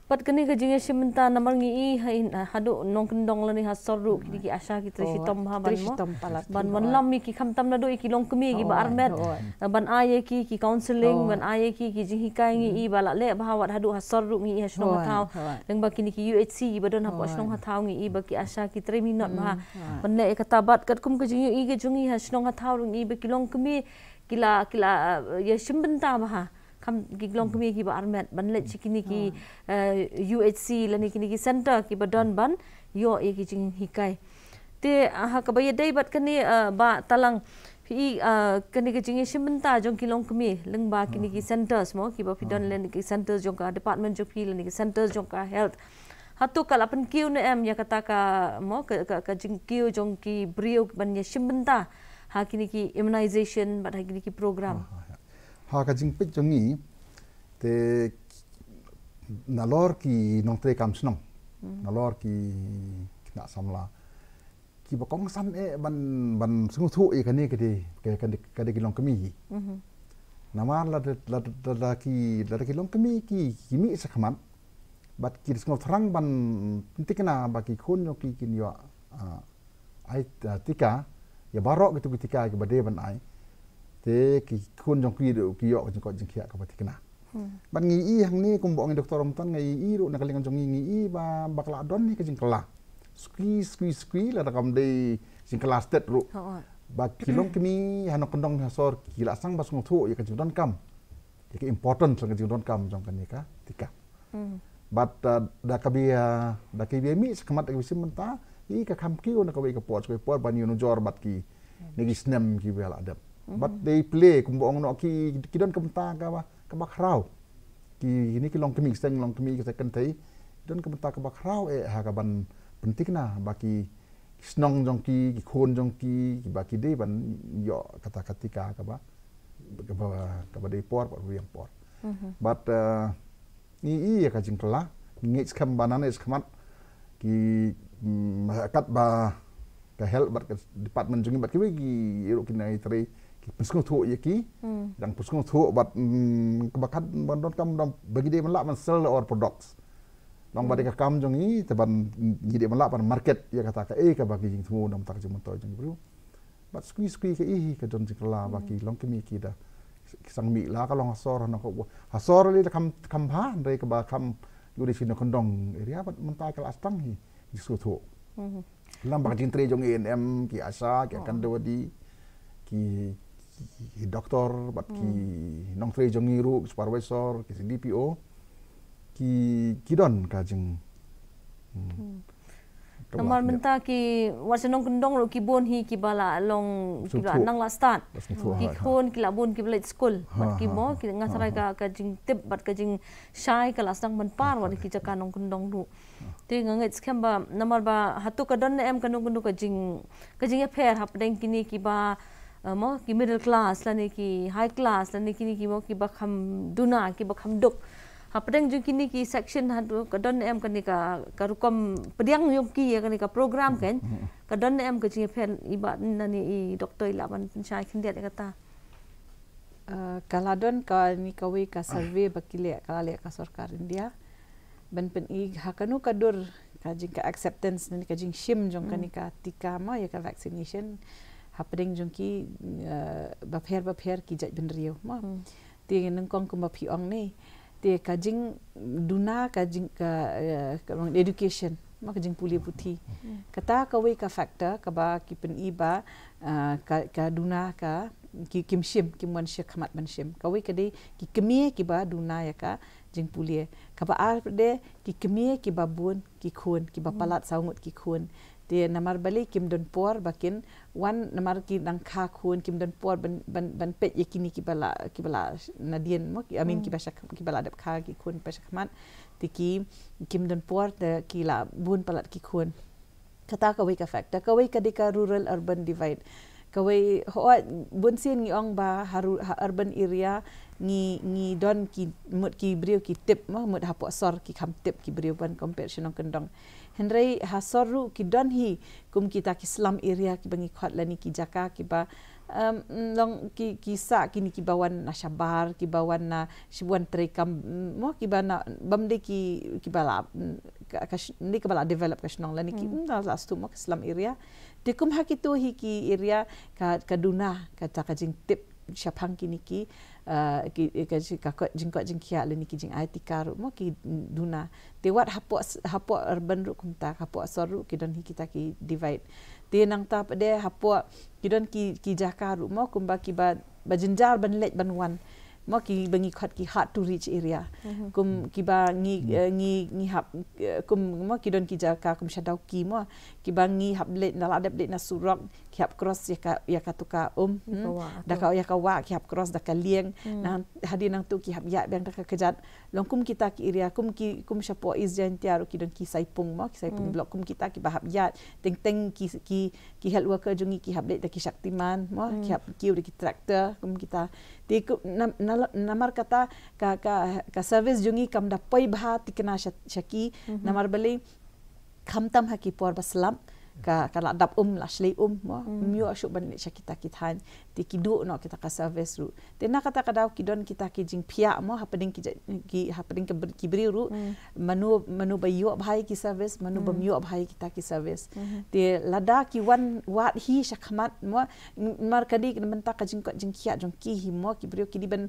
pat kini kejinya si menta, nama ngi eh, i hadu nong kendong lani hasor ru kini ki asha kita tri sitom ha hmm. oh, ban mo ban ban oh. lam mi ki kham tam na do i ki long kemi ki oh, ba armet eh, ban a ye ki ki counseling ban a ye ki ki jing hi kai ngi i hmm. eh, ba le ba hadu hasor ru ngi i ha shnong thao leng ba kini ki uhc i ba don ha pa shnong ha ngi i ba ki asha ki tri mi not ma ban ne ek ta bat kat kum ke jing ha, i ki jung i ya, ha shnong ha ngi i ba long kemi kila kila ye shimbenta ba ha kam gi glong hmm. kumi ki bar met ban hmm. eh, le chi ki UHC la ni kini ki center ki ba don ban yo e ki ching hikai te ah, ha ka ba ye dai bat kani eh, ba talang i eh, kani ki ching e shimanta jong ki long kumi leng ba kini ki hmm. centers mo ki ba fi don le ki centers jong ka department jong ki le ki centers jong ka health hatu kalapan kiu ne em ya kata ka mo ka ka, ka jing kiu jong ki brio ban ye shimanta ha kini ki immunization ba ha kini ki program oh, haka jing pit chung yi te nalor ki nong tre kam snong nalor ki kna som la ki ba kong sam e ban ban sung thu e ni ke de ke kan de ka de ki long kami yi namar la la la ki la ki long kami ki ki mi sa khamat bat ki sung thrang ban tikna ba ki khun yo ki kin yo a ai tika ya barok gitu ketika ke bade ban ai te ki kun jong ki ru ki yo jong ko jong kia ko pati kena ban ngi i hang ni kum bo ngi doktor om tan ngi i ru na kaling jong ngi i ba bakla don ni ke jing kala skui skui skui la da kam dei jing kala stet ru ba kilong kini han ko dong ha sor ki la sang bas ngo thu ye ke jong don kam ye ke important sang ke jong don kam jong kan ni ka tika bat da ka bi da ki bi mi skmat ke sim menta i ka kam ki ona ka bi ka po ko por ban yu no jor bat ki ne gi snem ki bi adap -hmm. but they play kung buong no ki kidon kamta ka ba ka ba kraw ki ini ki long kemi seng long kemi kita kan tay don kamta ka ba kraw eh ha ka ban pentik na ba ki snong jong ki ki khon jong ki ki ba ki de ban yo kata katika ka ba ka ba ka ba de por por riem mhm. por but ni eh, uh, i ya ka jing kala ngets kam banana is kamat ki um, mm, kat ba ka help but department jong ba ki ki ro kinai tri ពស្គងធូអ៊ីគីដល់ពស្គងធូបាត់កបខាត់បន្តកំដល់បងនេះមិនឡាក់មិនសិលអត់ប្រដុកដល់បាត់កម្មចុងនេះតែបាត់និយាយមិនឡាក់បាត់ market យកថាកេកបាគីជីងធូដល់តាក់ជាមិនតយចឹងព្រោះបាត់ស្គីស្គីកេកដល់ជាក្លាបាគីឡងគីមីគីដាសងមីឡាក៏ឡងអសរណកោអសរលីកំកំផានរីកបាកំយូរីស៊ីណកណ្ដងអេរីយ៉ាបាត់មិនតាក្លាស្តាំងហ៊ីស្គូធូឡំបាត់ជីងត្រីចុងនេះអេអឹមគីអាសាគីកាន់ដូឌី ki doktor bat ki hmm. nong tre jong iru supervisor ki dpo ki don ka jeng hmm. hmm. Lah, ya. menta ki wasa nong kendong ki bon hi ki bala long ki bala nang la start ki kon ki labun ki bala school ha, bat ki ha, mo ha, ki nga sarai ka ka jing tip bat ka jing shy ka lasang men par wa ki jaka nong kendong ru te nga ngai skem ba nomor ba hatu ka don em ka nong kendong ka jing ka jing e ya pair hap deng kini ki ba mo ki middle class la ne ki high class la ne ki ni ki mo ki bakham duna ki bakham duk ha pedang jung kini ki section ha do ka don em ka ni ka ka rukom pedang yum ki ya ka ni ka program kan? ka don em ka jing phen i ba na ni i doctor la ban chai khin de ka ta kalau don ka ni ka we ka survey bakile ka le ka sarkar india ben pen i ha kanu ka dur ka jing ka acceptance ni ka jing shim jong ka ni ka tika ma ya ka vaccination happening jung ki uh, eh, ba phair ba phair ki jaj ben riu ma mm. ti nang kong kum ba phi ong ni ti ka jing eh, duna ka jing ka uh, education ma ka jing puli puthi ka, hmm. kata ka wei ka factor ka ba ki pen i ba uh, eh, ka ka duna ka ki kim shim kim wan shi khamat ban shim ka wei ka de ki kemi ki ba duna ya ka jing puli e. ka ba ar de ki kemi ki ba bun ki khun ki ba hmm. palat saungut ki khun mm. Det är när kim den por baken, wan när man ki den kakun kim den por ben ben ben pe ye kini ki bala ki bala na dien mo ki mm. amin ki bashak ki bala de ka ki kun bashak man ti ki kim den por de ki la bun palat ki kun kata ka wake effect ka wake ka dika rural urban divide ka wake ho bun sin ni ong ba ha ha urban area ngi ngi don ki mut ki brio ki tip mo mut hapo sor ki kam tip ki brio ban comparison kendong Henry hasoru ki donhi kum kita ki slum area ki bangi khat lani ki jaka ki ba um, long ki kisa kini ki bawan na shabar ki bawan na sibuan trekam mo mm, ki ba na bamde ki ki bala mm, ka ni ka bala develop ka shnong lani ki na mm. lastu mo ki slum area de hakitu hi ki area ka kaduna ka takajing tip siapang kini ki uh, eh, kakak jengkok jingkia le ni kijing ai tikaru mo ki duna te wat hapo urban ru kunta hapo soru ki don kita ki divide te nang ta pade hapo ki don ki ki jakaru mo kumba ki ba bajinjar ban let mo ki bengi khat ki hard to reach area mhm. kum ki ba mm. eh, ngi ngi ngi hab eh, kum mo ki don ki jaka kum shadow ki mo ki ba ngi hab le na la dab le na surok ki hab cross ya ka ya ka tuka um da ya ka hmm? ya ka wa ki hab cross da ka lieng mm. na hadi nang tu ki hap ya bang da ka kejat long kum kita ki area kum ki kum shapo is jan tiar ki don ki sai pung mo ki sai pung mm. block kum kita ki ba hab ya teng teng ki ki ki help worker jungi ki hab le da ki shaktiman mo ki hab ki ki tractor kum kita ti na namar kata ka ka ka service jungi kam da pai bha tikna shaki namar bali kham tam ha ki por baslam mm -hmm ka ka dap um la shlei um mo mm. myo shu ban le chakita kithan ti kidu no kita ka service ru te na kata kadau kidon kita ki jing phia mo happening ki ki happening ki bri ru mm. manu manu ba yo bhai ki service manu mm. ba myo bhai kita ki service mm lada ki wan wat hi shakmat mo mar kadi ki menta ka jing ka jing kia jong ki hi mo ki bri ki diban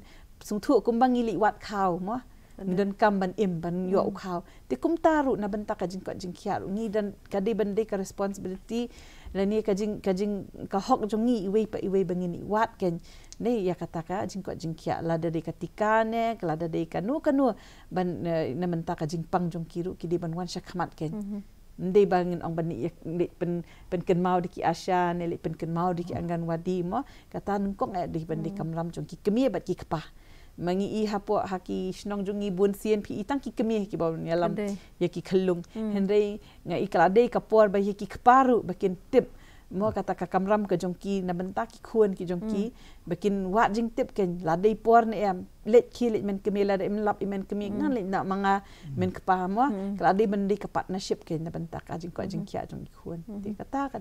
sung thu kumbang ili wat khau mo dan kam ban im ban yo mm. ukau ti kum taru na ban jing kajing jing kiaru Ngi dan kadai ban ka responsibility la ni kajing jing ka hok jong ni iwe pa iwei bangin ni wat ken ne ya kataka jing ko jing kia la da de katika ne la da de kanu kanu ban e, na menta ka jing pang jong kiru ki de ban wan sha khamat ken mhm. ndei bangin ang ban ya pen pen ken mau di ki asha ne pen ken mau di ki hmm. angan wadi mo kata nung kong e eh, de ban de hmm. kamram jong ki kemi bat ki kepah mangi i hapo haki shnong jungi bun cnp i tang ki kemi ki bon yalam ya ki khlung mm. henre nga i kala dei ka por ba ki kparu bakin tip mo hmm. kata ka kamram ka jongki na benta ki khuan ki jongki mm. bakin wa jing tip ken la dei por ne em let ki let men kemi la dei men lap men kemi hmm. ngan le na manga hmm. men ka paham wa kala dei ben dei ka partnership ken na benta ka jing ka jing ki a jong ki khuan ti kata ka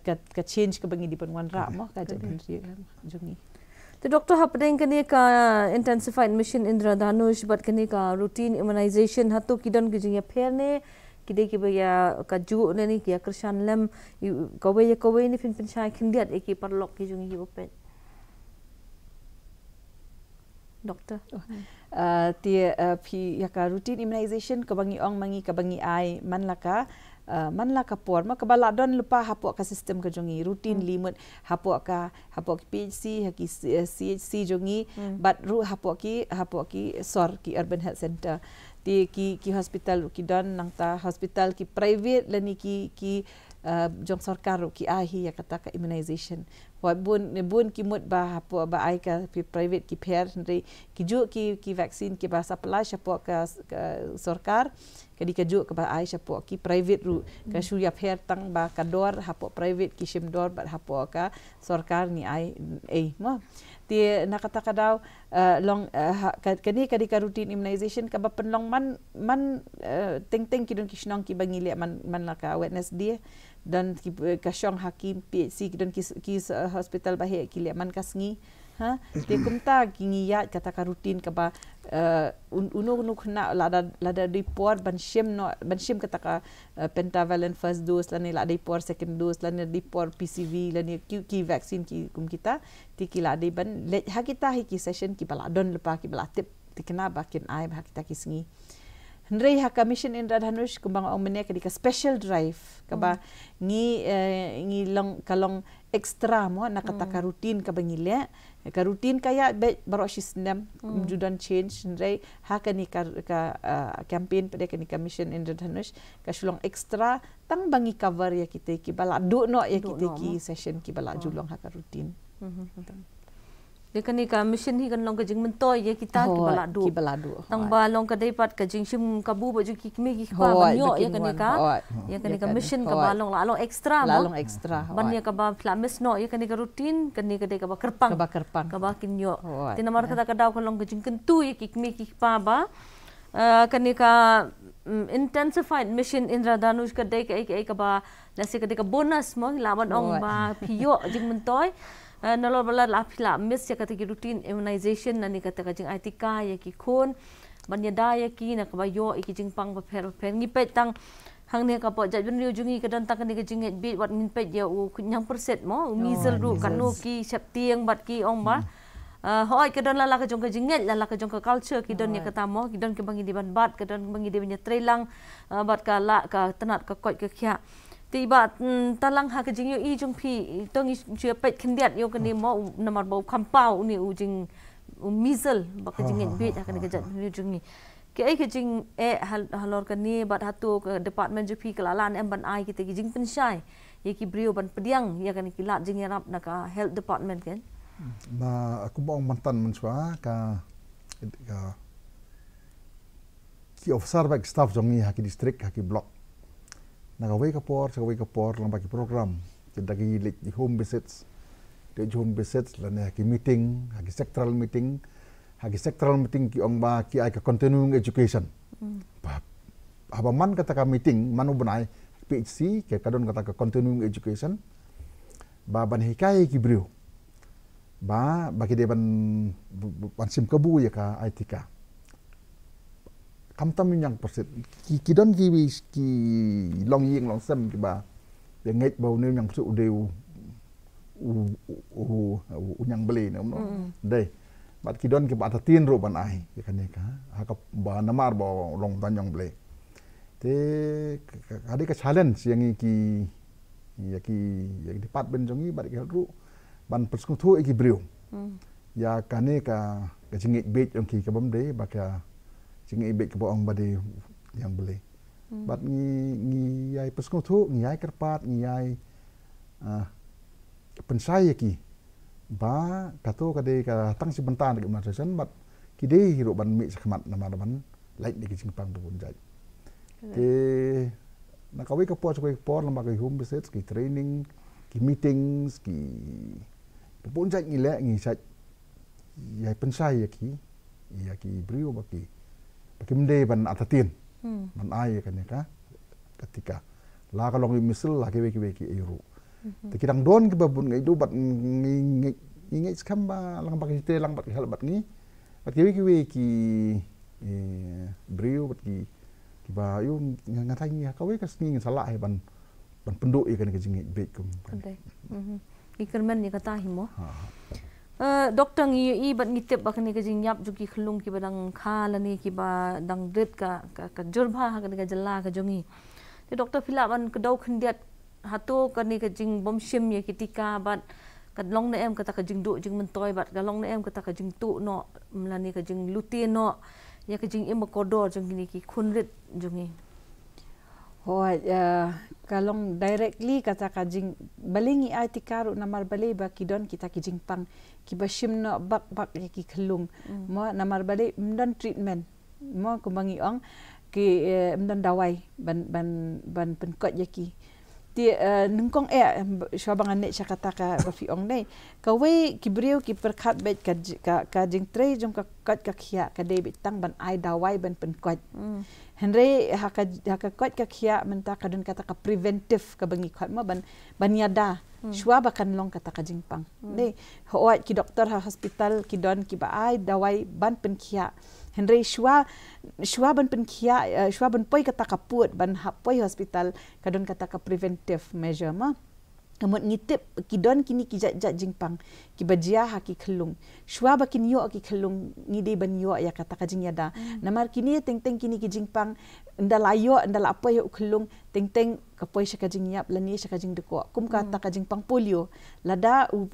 ka ka change ka bangi di pon wan ra mo ka jing ri jongki तो doctor हपडें कने का intensified mission इंद्रा but कने का routine immunisation हतो किडन गिजे या फेर ने किदे कि भैया का जु ने ने किया कृष्ण लम कोवे ये कोवे ने फिन फिन शाय खिन दिया एक पर लॉक की जुंगी ओपे डॉक्टर ती uh, फी या का रूटीन इम्यूनाइजेशन कबंगी ओंग मंगी कबंगी आई मन लका Uh, man la hmm. ka por ma ka don lupa hapo ka system ka jongi routine mm. limit hapo ka hapo ki phc ha ki chc jongi mm. but ru hapo ki hapo ki sor ki urban health center ti ki ki hospital ki don nang ta hospital ki private lani ki ki uh, jong sarkar ki ahi ya kata ka immunization hvor bun bun ki mod ba hapo ba ai ka private ki pher ri ki ju ki ki vaccine ki ba supply shapo ka sarkar kadi ka ju ka ba ai shapo ki private ru ka hmm. shu ya pher tang ba ka dor hapo private ki shim dor ba hapo ka sarkar ni ai ei mo ti nakata kadaw eh, long kani eh, ha, kadi ka routine immunization ka bapen long man man eh, teng teng kidun kishnong ki bangili man man laka witness dia dan ka shong hakim PC kidun ki hospital bahe kili man kasngi ha dia kumta gingi ya kata ka rutin ka ba uh, uno uno khna lada lada report ban shim no ban shim kata ka uh, pentavalent first dose lani lada report second dose lani report pcv lani qq vaccine ki kum kita tiki lada ban ha kita hi ki session ki bala don lepa ki bala tip tikna ba kin ai ba kita ki singi Hendri ha commission in Radhanush kumbang awam ni di ka special drive ka ba mm. long kalong ekstra mo nakataka mm. rutin ka bangile ka rutin ka ya be baro shi snem hmm. judan change re ha ka ni ka, ka uh, campaign pe ka ni commission in dhanush ka shulong extra tang bangi cover ya kita ki bala do no ya kita ki session ki bala oh. Hmm. julong ha ka rutin hmm, dia kena ikan mission ni kan long kajing mentoi ya kita oh, ke baladu. Ke baladu. Tang ba long kadai pat kajing sim kabu ba juki kimi ki ba nyo ya kena ka. Ya kena ka mission ka ba long lalong ekstra ma. Lalong ekstra. Ban ya ka ba flamis no ya kena ka rutin kena kadai ka ba kerpang. Ka ba kerpang. Ka ba kinyo. Tina mar kata ya. kadau ka long kajing kentu ya ki kimi ki ba ba. Kena ka mm, intensified mission indra danus kadai ka ek ek ba. Nasi kadai ka bonus mo lawan ong ba pio, jing mentoi. (laughs) Eh, nalor bala lapila miss ya kata routine immunization nani kata kajing aitika ya ki kon banya da ya ki nak yo, iki ya jing pang ba fer fer ngi petang hang ne ka po ja jun ri jungi ka dan tak ne ka jing et wat min pet ya u oh, kunyang perset mo u oh, mizel ru kan no ki sap tiang bat ki ong ba hmm. eh, hoi ka dan la la ka jong ka jing et la la ka jong culture ki don ne ka ta mo don ke bangi di ban bat ka don bangi di banya trelang eh, bat ka la ka tenat ka koi ka kya ti ba mm, talang hak kajing yo i jung phi tong i chue pet khindiat yo kani mo hmm. namar bo khampau ni u jing misel ba kajing ha, ngin ha, bet ha kerja kani ka jat ni jung ke ai kajing e eh, halor kani ba ha tu department ju phi kala lan em ban ai ki jing pen shai ki brio ban pediang ya kani ki lat jing ya rap na health department kan. ma hmm, aku bawa mantan men swa ka ka ki officer sarbek staff jong hak distrik, hak blok. Nak away ke por, saya away ke por, lang bagi program. Kita lagi lik di home visits. Di home visits, lani haki meeting, haki sectoral meeting. Haki sectoral meeting ki orang ba ki ay ka continuing education. Mm. Haba man kata ka meeting, mana benai PhD, kaya kadon kata ka continuing education. Ba ban hikai ki brio. Ba, bagi depan ban, sim kebu ya ka ITK. Mm. คําตําอย่างประเสริฐกี่กี่ดอนกี่วีกี่ลองยิงลองซ้ํากี่บาอย่างเงยเบาเนื้อย่างสุดเดียวอูอูอย่างเบลีเนาะเด้บัดกี่ดอนกี่บาทตีนรูปันไอยังไงกะฮะกับบานมาร์บอลองตันยังเบลีเทคดีก็ชาเลนจ์ยังไงกี่ยังกี่ยังที่พัดเป็นจังงี้บัดกี่รู้บันประสบทุกอีกเบลียวยาคันเนกะกะจิงเงยเบ็ดยังกี่กับบัมเด้บักยา jeng ibek ke boong badi yang beli mm-hmm. bat ngi ngi ay pesko tu ngi yai kerpat ngi ay uh, ah, pensai ki ba kato kade kata tang si bentan ke masa sen bat kide hiro ban mik sekmat nama nama lain di kicing pang tu jai ke nak kawai ke puas kawai ke puas lama home hum beset training ki meetings, ki pun jai ngi le ngi sai yai pensai ki yai ki brio ba pakimde ban atatin hmm. man ai kan ka ketika la kalau ngi misil la kebe kebe ki iru mhm. te kidang don ke babun ngi dubat ngi ngi ngi skam ba lang pakai te lang pakai halbat ni pat kebe kebe ki e, brio pat ki ki ngatai ngi ka we kas ngi salah he ban ban penduk e mhm. ikan ke jingi bekum kan. Mhm. Ikerman ni kata himo. Ha. Uh, doktor ni i bat ngi tep bakni ke jing yap juki khlung ki badang kha lani ki ba duit ka ka, ka jurba ha ni kerja lah ka jungi te doktor phila ban ka dau hatu hato ka ni ka jing bom shim ya ki tika bat ka long na em ka ta ka jing du jing men bat ka long em ka ta jing tu no mlani ka jing lutie no ya ka jing im ko do jing ni ki khun rit jungi Oh, uh, kalau directly kata kajing balingi ai tikaru namar balai ba kidon kita kijing pang ki bashim no bak bak ya ki kelung mm. mo mm. namar balai mdan treatment mo kumangi ong ki uh, eh, mdan dawai ban ban ban penkot ya ki ti uh, eh, nungkong e shobang ane sha kata ka bafi (laughs) ong nei ka wei ki breu ki perkhat bet ka kajing ka, ka tre jong ka kat ka khia ka debit tang ban ai dawai ban penkot mm. Henry haka haka kuat ke kia menta kadun kata ka preventif ka bengi kuat ma ban ban hmm. shua bakan long kata ka jingpang hmm. nei ho ki doktor ha hospital ki don ki ba ai dawai ban pen kia Henry shua shua ban pen kia eh, shua ban poi kata ka puat ban ha poi hospital kadun kata ka preventive measure ma namun ngitip kidon kini kijat-jat jingpang kibajia haki kelung shua bakin yo aki kelung ngide ban yo ya kata kajing yada hmm. namar kini teng teng kini kijingpang ndalayo ndalapo yo teng teng kapoi sya kajing yap lani sya kajing deko kum hmm. kata kajing pang lada u,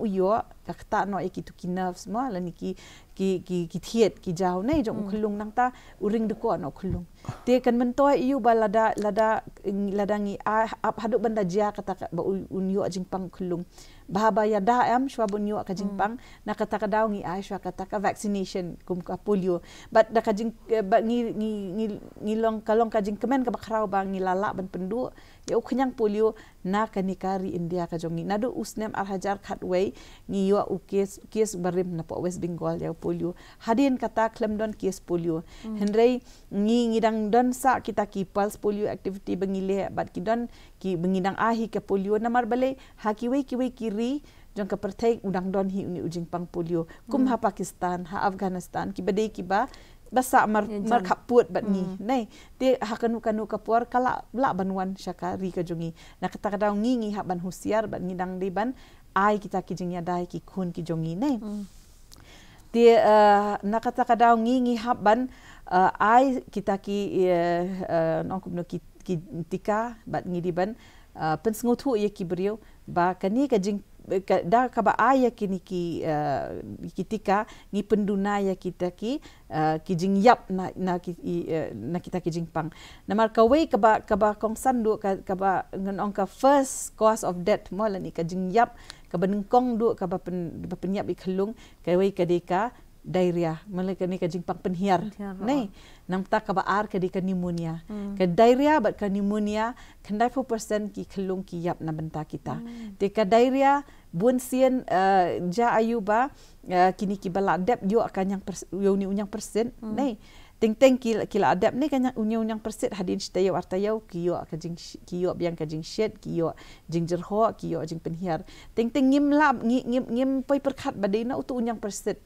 uyo kakta no iki tuki nerves ma lani ki ki ki ki thiet ki jau nei jong hmm. khlung nang ta uring de ko no khlung te kan men to iu balada lada lada ngi a hadu banda jia kata ba un yo ajing pang khlung bahaba ya da am shwa bun yu ka jingpang mm. na kata ka daung i ai ah, shwa kata ka vaccination kum ka polio but da ka jing uh, eh, ba, ngi ngi ngi ngi long ka long ka jing kemen ka bakrau ba ngi lala ban pendu yau kenyang polio na kanikari India ka jongi nadu usnem ar hajar khatwei ngiwa u kes kes barim na po West Bengal yau polio hadien kata klemdon kes polio mm. henrei ngi ngidang don sa kita ki pulse polio activity bengile bat ki don ki bengidang ahi ke polio namar bale hakiwei kiwei kiri jangka pertai udang don hi uni ujing pang polio kum ha hmm. Pakistan ha Afghanistan ki bade ki ba basa mar mar kaput bat ni hmm. nei de hakanu kanu kapuar kala la banwan syakari ka jungi na kata kada ngi ngi hak ban husiar bat ngi dang diban ai kita ki jingi dai ki kun ki jungi nei de na kata kada ngi ngi hak ban eh, ai kita ki eh, eh, nong kubno ki ki tika bat ngi diban pensngutu ye ki brio ba kani ka jing da kaba aya kini ki uh, kitika ni penduna ya kita ki uh, kijing yap na na, ki, uh, na kita kijing pang na mar kawe kaba kaba kongsan du kaba ngan on ka first cause of death mo la ni kijing yap kaba nengkong du kaba pen, penyap ikhlung kawe deka diarrhea mala ka ni ka pang penhiar nei oh. nang ta ka baar ka di pneumonia mm. ka diarrhea bat ka pneumonia kan dai persen ki khlung ki yap na benta kita mm. te ka diarrhea bun sian eh, ja ayu ba eh, kini ki bala dep yo akan yang pers- yo ni unyang persen hmm. nei ting teng ki ki la dep ni kan unyang unyang persen hadin cita yo arta yo ki yo ka jing ki yo biang ka jing shit ki yo jing jerho ki yo jing penhiar ting ting ngim lab ngim ngim ngim pai perkat badina utu unyang persen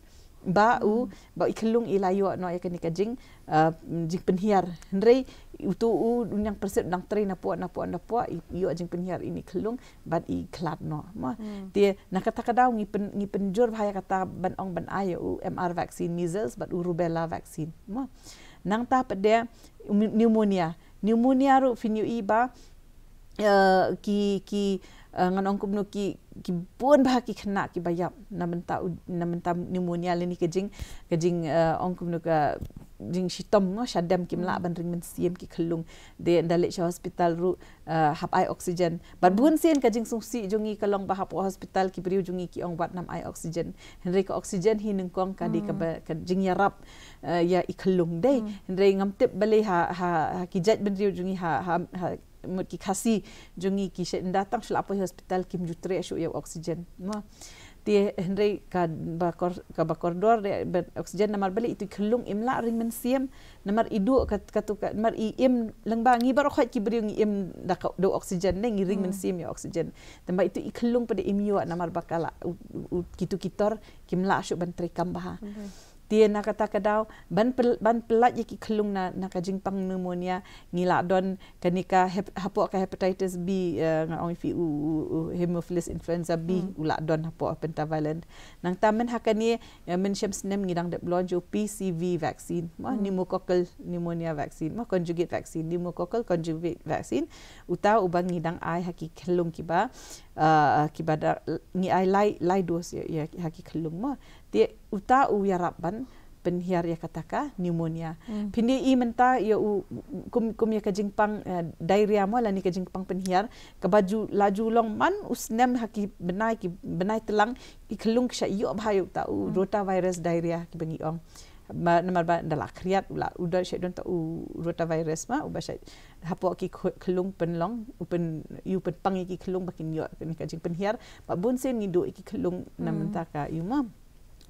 ba'u ba'u ikelung ilayu no ya kini kajing uh, jing penhiar hendrei utu u yang persip nang tre na puak na puak na puak iyo jing penhiar ini kelung ban i klat no ma hmm. dia nak na kata kadau ngi pen ngi penjur bahaya kata ban ong ban ayo u mr vaksin measles ban u rubella vaksin ma nang ta pede um, pneumonia pneumonia ru finyu iba uh, ki ki uh, eh, ngan ongkum nuki, ki ki pun bah ki khna ki bayap na menta na menta pneumonia le lah kejing kejing uh, ongkum no ka jing eh, sitom no shadam ki mla hmm. ban ring men siem ki khlung de dalek sha hospital ru uh, hap ai oxygen bar hmm. bun sian kejing susi, jungi kalong bah hospital ki priu jungi ki ong wat nam ai oxygen henre ka oxygen hi nung kong ka di ka hmm. ka jing ya ikelung uh, ya ikhlung de henre ngam tip bale ha ha, ha ki jet ben riu jungi ha, ha, ha mut ki khasi jungi ki she datang shul apa hospital kim jutre shu ya oksigen no ti henry ka bakor ka bakor dor de oksigen namar bali itu khlung imla ring men siem namar idu ka ka tu i im lengba ngi bar khoy ki bring im da do oksigen ne ngi ring men hmm. siem ya oksigen tamba itu ikhlung pada imiwa namar bakala kitu kitor kimla shu bentri kambaha mm tia na kata kadau ban ban pelat yaki kelung na na kajing pang pneumonia ngila don kanika hep, hapo ka hepatitis B uh, eh, ngan ong fi u, u, u, hemophilus influenza B hmm. don hapo pentavalent nang tamen hakani eh, men shem snem ngidang de jo PCV vaksin mo hmm. pneumococcal pneumonia vaksin mo conjugate vaksin pneumococcal conjugate vaksin utau ubang ngidang ai haki kelung kiba uh, kiba da, ngi ai lai lai dos ya, ya haki kelung mo dia uta u ya rabban penhiar ya kataka pneumonia hmm. pindi i menta ya u kum kum ya kajing pang uh, eh, diarrhea mo la kajing pang penhiar ke baju laju long man usnem haki lah benai ki benai telang i kelung sya yo bahaya ta u hmm. rota diarrhea ki bengi om ma nomor ba dalak kriat ula uda sya don ta u rota ma u basya hapo ki kelung penlong u pen yu pen pang ki kelung bakin yo ni kajing penhiar ba bunsin ni do ki kelung hmm. na ka yu ma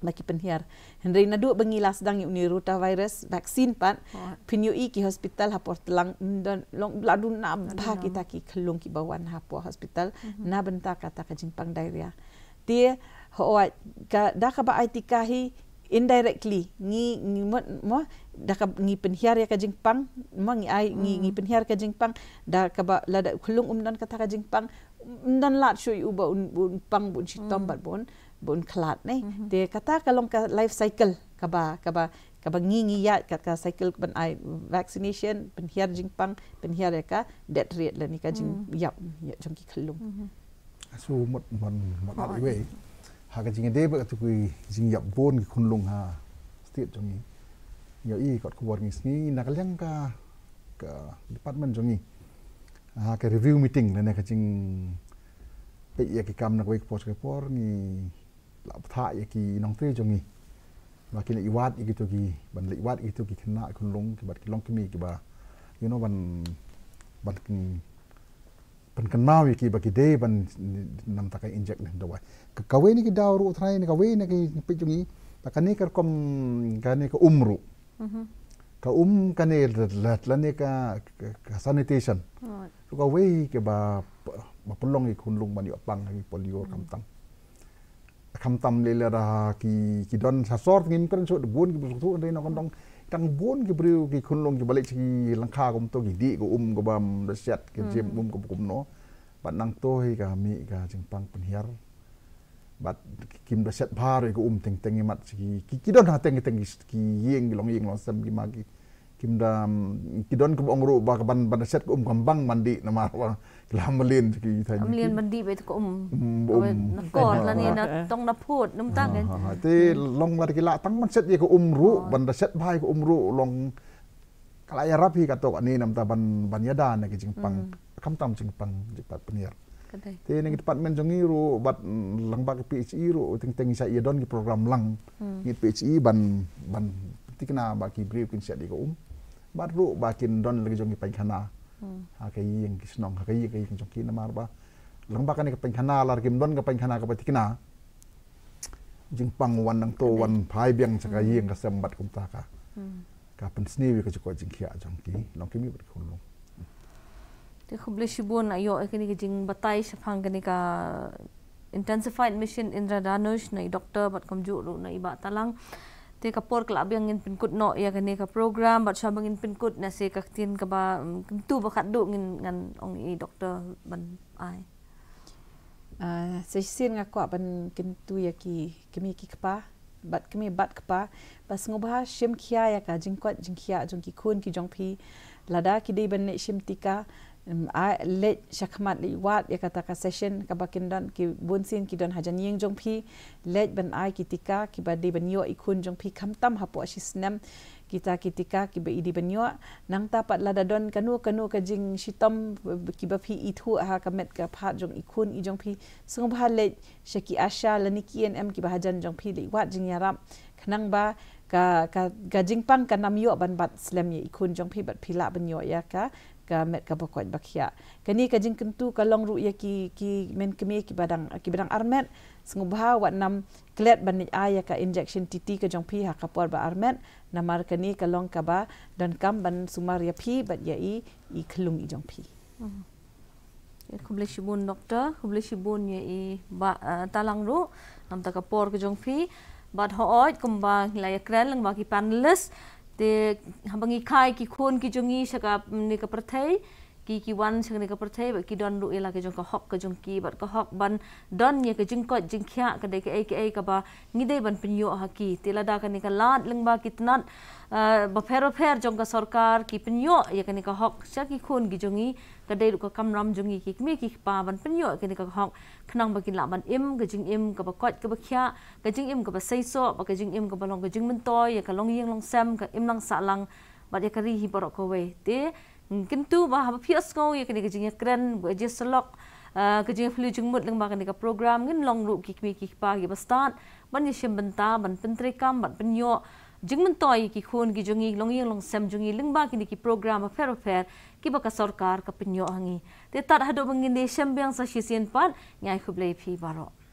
bagi penhiar. Henry Nadu bengilas dang uni ruta virus vaksin pat pinyu i ki hospital hapor telang dan long bladu na kita ki kelung ki bawan hapor hospital mhm. na benta kata kajing pang diarrhea. Dia ho dah da ka itikahi indirectly ngi ngi mo mo da ka ngi penhiar ya kajing pang mo ngi ai ngi ngi mhm. penhiar ka jingpang da ka ba la da kulung umdan ka ta ka jingpang umdan la shu yu ba pang bun shi tombat mhm. bon bun kelat ni. mm Dia kata kalau ke life cycle kaba kaba kaba ngingi ya kat ka cycle ben ai vaccination ben hiar jingpang ben hiar ya ka death rate la ni ka jing mm. yap ya jong ki kelum. Mhm. So mot mon mot not way. Ha ka jing de ba tu ku jing yap bon ki kun lung ha. Stit jong ni. Ya i kat ku war ni sini nak leng ka ka department jong ni. Ha ka review meeting la ne ka jing pe ya ki kam na ku ek post ke ni ลับทายกีน้องเต้จงงีมากินอีวัดอีกจงงีบันลีวัดอีกจงงีขนาดคุณลงกบัดกิลองกิมีกบะยูโนบันบันกินบันกันมาวิกีบักิเดบันนำตะไคร่อินเจกนั่นด้วยกาเวนี่กิดาวรูทรายนี่กาเวนี่กิปจงงีตะกันนี่กับคอมกันนี่กับอุมรุกับอุมกันนี่แล้วแล้วนี่กับกับสันนิเทชันลูกกาเวกีบะมาพลองอีกคุณลงบันอยู่ปังอีกปลิวคำตั้ง kham tam le la ki ki don sa sor ngim kran so de bon ki bu thu na kon dong tang bon ki bru ki khun long ki balai ki lang kha to ki di go um go bam da set ki jem um go kum no pat nang to hi ka mi ka jing pang pun hiar bat kim da set par ko um teng teng mat ki ki ki don ha teng teng ki yeng long yeng long sam ki magi kim da ki don ko ong ru ba ban ban set ko um kambang mandi na marwa ลำเลียนกี่ท่านลำเลียนมันดีไปทุกอมอุ้มก่อนแล้วนี่นะต้องนับพูดน้ำตั้งกันที่ลงมาตะกี้ละตั้งมันเช็ดยี่ก็อุ้มรู้บรรดาเช็ดใบก็อุ้มรู้ลงกลายรับพี่กับตกอันนี้น้ำตาบันบรรยดานในกิจปังคำตำจิงปังจิปัดเปียร์ที่ในกิจปัดมันจงีรู้บัดหลังบักพีเอชีรู้ถึงแตงใช้ยดอนกิโปรแกรมหลังกิจพีเอชีบันบันที่กนาบักกิบรีกินเช็ดยี่ก็อุ้มบัดรู้บักกินดอนลกิจงีไปขนาฮะกยิงกิสนองกยิงกยิงจงกินมาหรือเปล่าหลังปากนี่ก็เป็นขนาลารกิมดอนก็เป็นขนาก็ไปที่นาจึงปังวันนังโตวันพายเบียงจะกยิงก็เสมบัดคุณตาค่ะกับเป็นสีวิก็จะกวจึงเขียจงกีน้องกิมีบุตรคนลงเด็กคุณเลชิบุนอายุเอ็กนี่ก็จึงบัตไตฟังกันนี่ก็ intensified mission indra danush นายด็อกเตอร์บัตคมจุลนายบัตตะลัง te kapor kelab yang ingin pinkut no ya kan, kene ka program bat sya mangin pinkut na se kaktin ka ba kentu mm, ba kadu ngin ngan ong i doktor ban ai uh, ah, sin ngako ban kentu ya ki kemi ki kepa bat kemi bat kepa Pas ngobah shim kia ya ka jingkot jingkia jong ki kun ki jong pi lada ki dei ban ne shim tika a le shakhmat li wat ya kata ka session ka bakin don ki bunsin ki don hajan yeng jong phi le ben ai ki tika ki ba de ben yo ikun jong phi kham tam hapo shi snam kita ki tika ki ba idi ben yo nang ta pat la da don kanu kanu ka jing shi tam ki ba phi i thu ha ka met ka pha jong ikun i jong phi sung bha le shaki asha la ni ki en em ki ba hajan jong phi li wat jing ya ram khnang ba ka ka gajing pang ka nam yo ban bat slam ye ikun jong phi bat phila ban yo ya ka ka met ka pokoj bakhia kani ka jing kentu ka long ru ya ki ki men kemi ki badang ki badang armet sngubha wat nam klet ban aya ka injection titi ka jong pi ha ka por ba armet namar kani ka long ka ba dan kam ban sumar ya pi bat ya i i khlung i jong pi mm-hmm. Kumpulan sibun doktor, kumpulan sibun ya i ba talang ru, nam takapor ke jong pi, bat hoot kumbang hilayakren lang ba ki panelis, ते हम बंगी खाए कि खून की जंगी शका ने कपर थे ki ki wan sing ni ka per thai ba ki don ru ela ke jong ka hok ka jong ki ba ka hok ban don ye ka jing ko jing khya ka de ke ai ke ai ka ba ni de ban pin yo ha ki tela ka ni ka lat ling ba kitna uh, ba fer fer jong ka sarkar ki pin yo ye ka ni ka hok cha ki khun gi jong i ka de ru ka kam ram jong i ki me ki pa ban pin yo ka ni ka hok khnang ba ki la ban im ka jing im ka ba kwat ka ba khya ka jing im ka ba sai so ba ka jing im ka ba long ka jing men toy ye ka long yeng long sam ka im nang sa lang ba ye ka ri hi ba ro ko we te Hmm, kentu mah apa fias kau ya kena kerjanya keren buat je selok uh, kerjanya flu jengmut dengan bahkan dekat program kan long loop kikmi kikpa ya bestat banyak sembenta ban pentrekam ban penyok jeng mentoy ki khun ki jungi long yang long sem jungi leng ba ki ki program fair fair ki ba ka sarkar ka penyo angi te tat hado mengin de sem biang sa shisien pan ngai khublai fi barok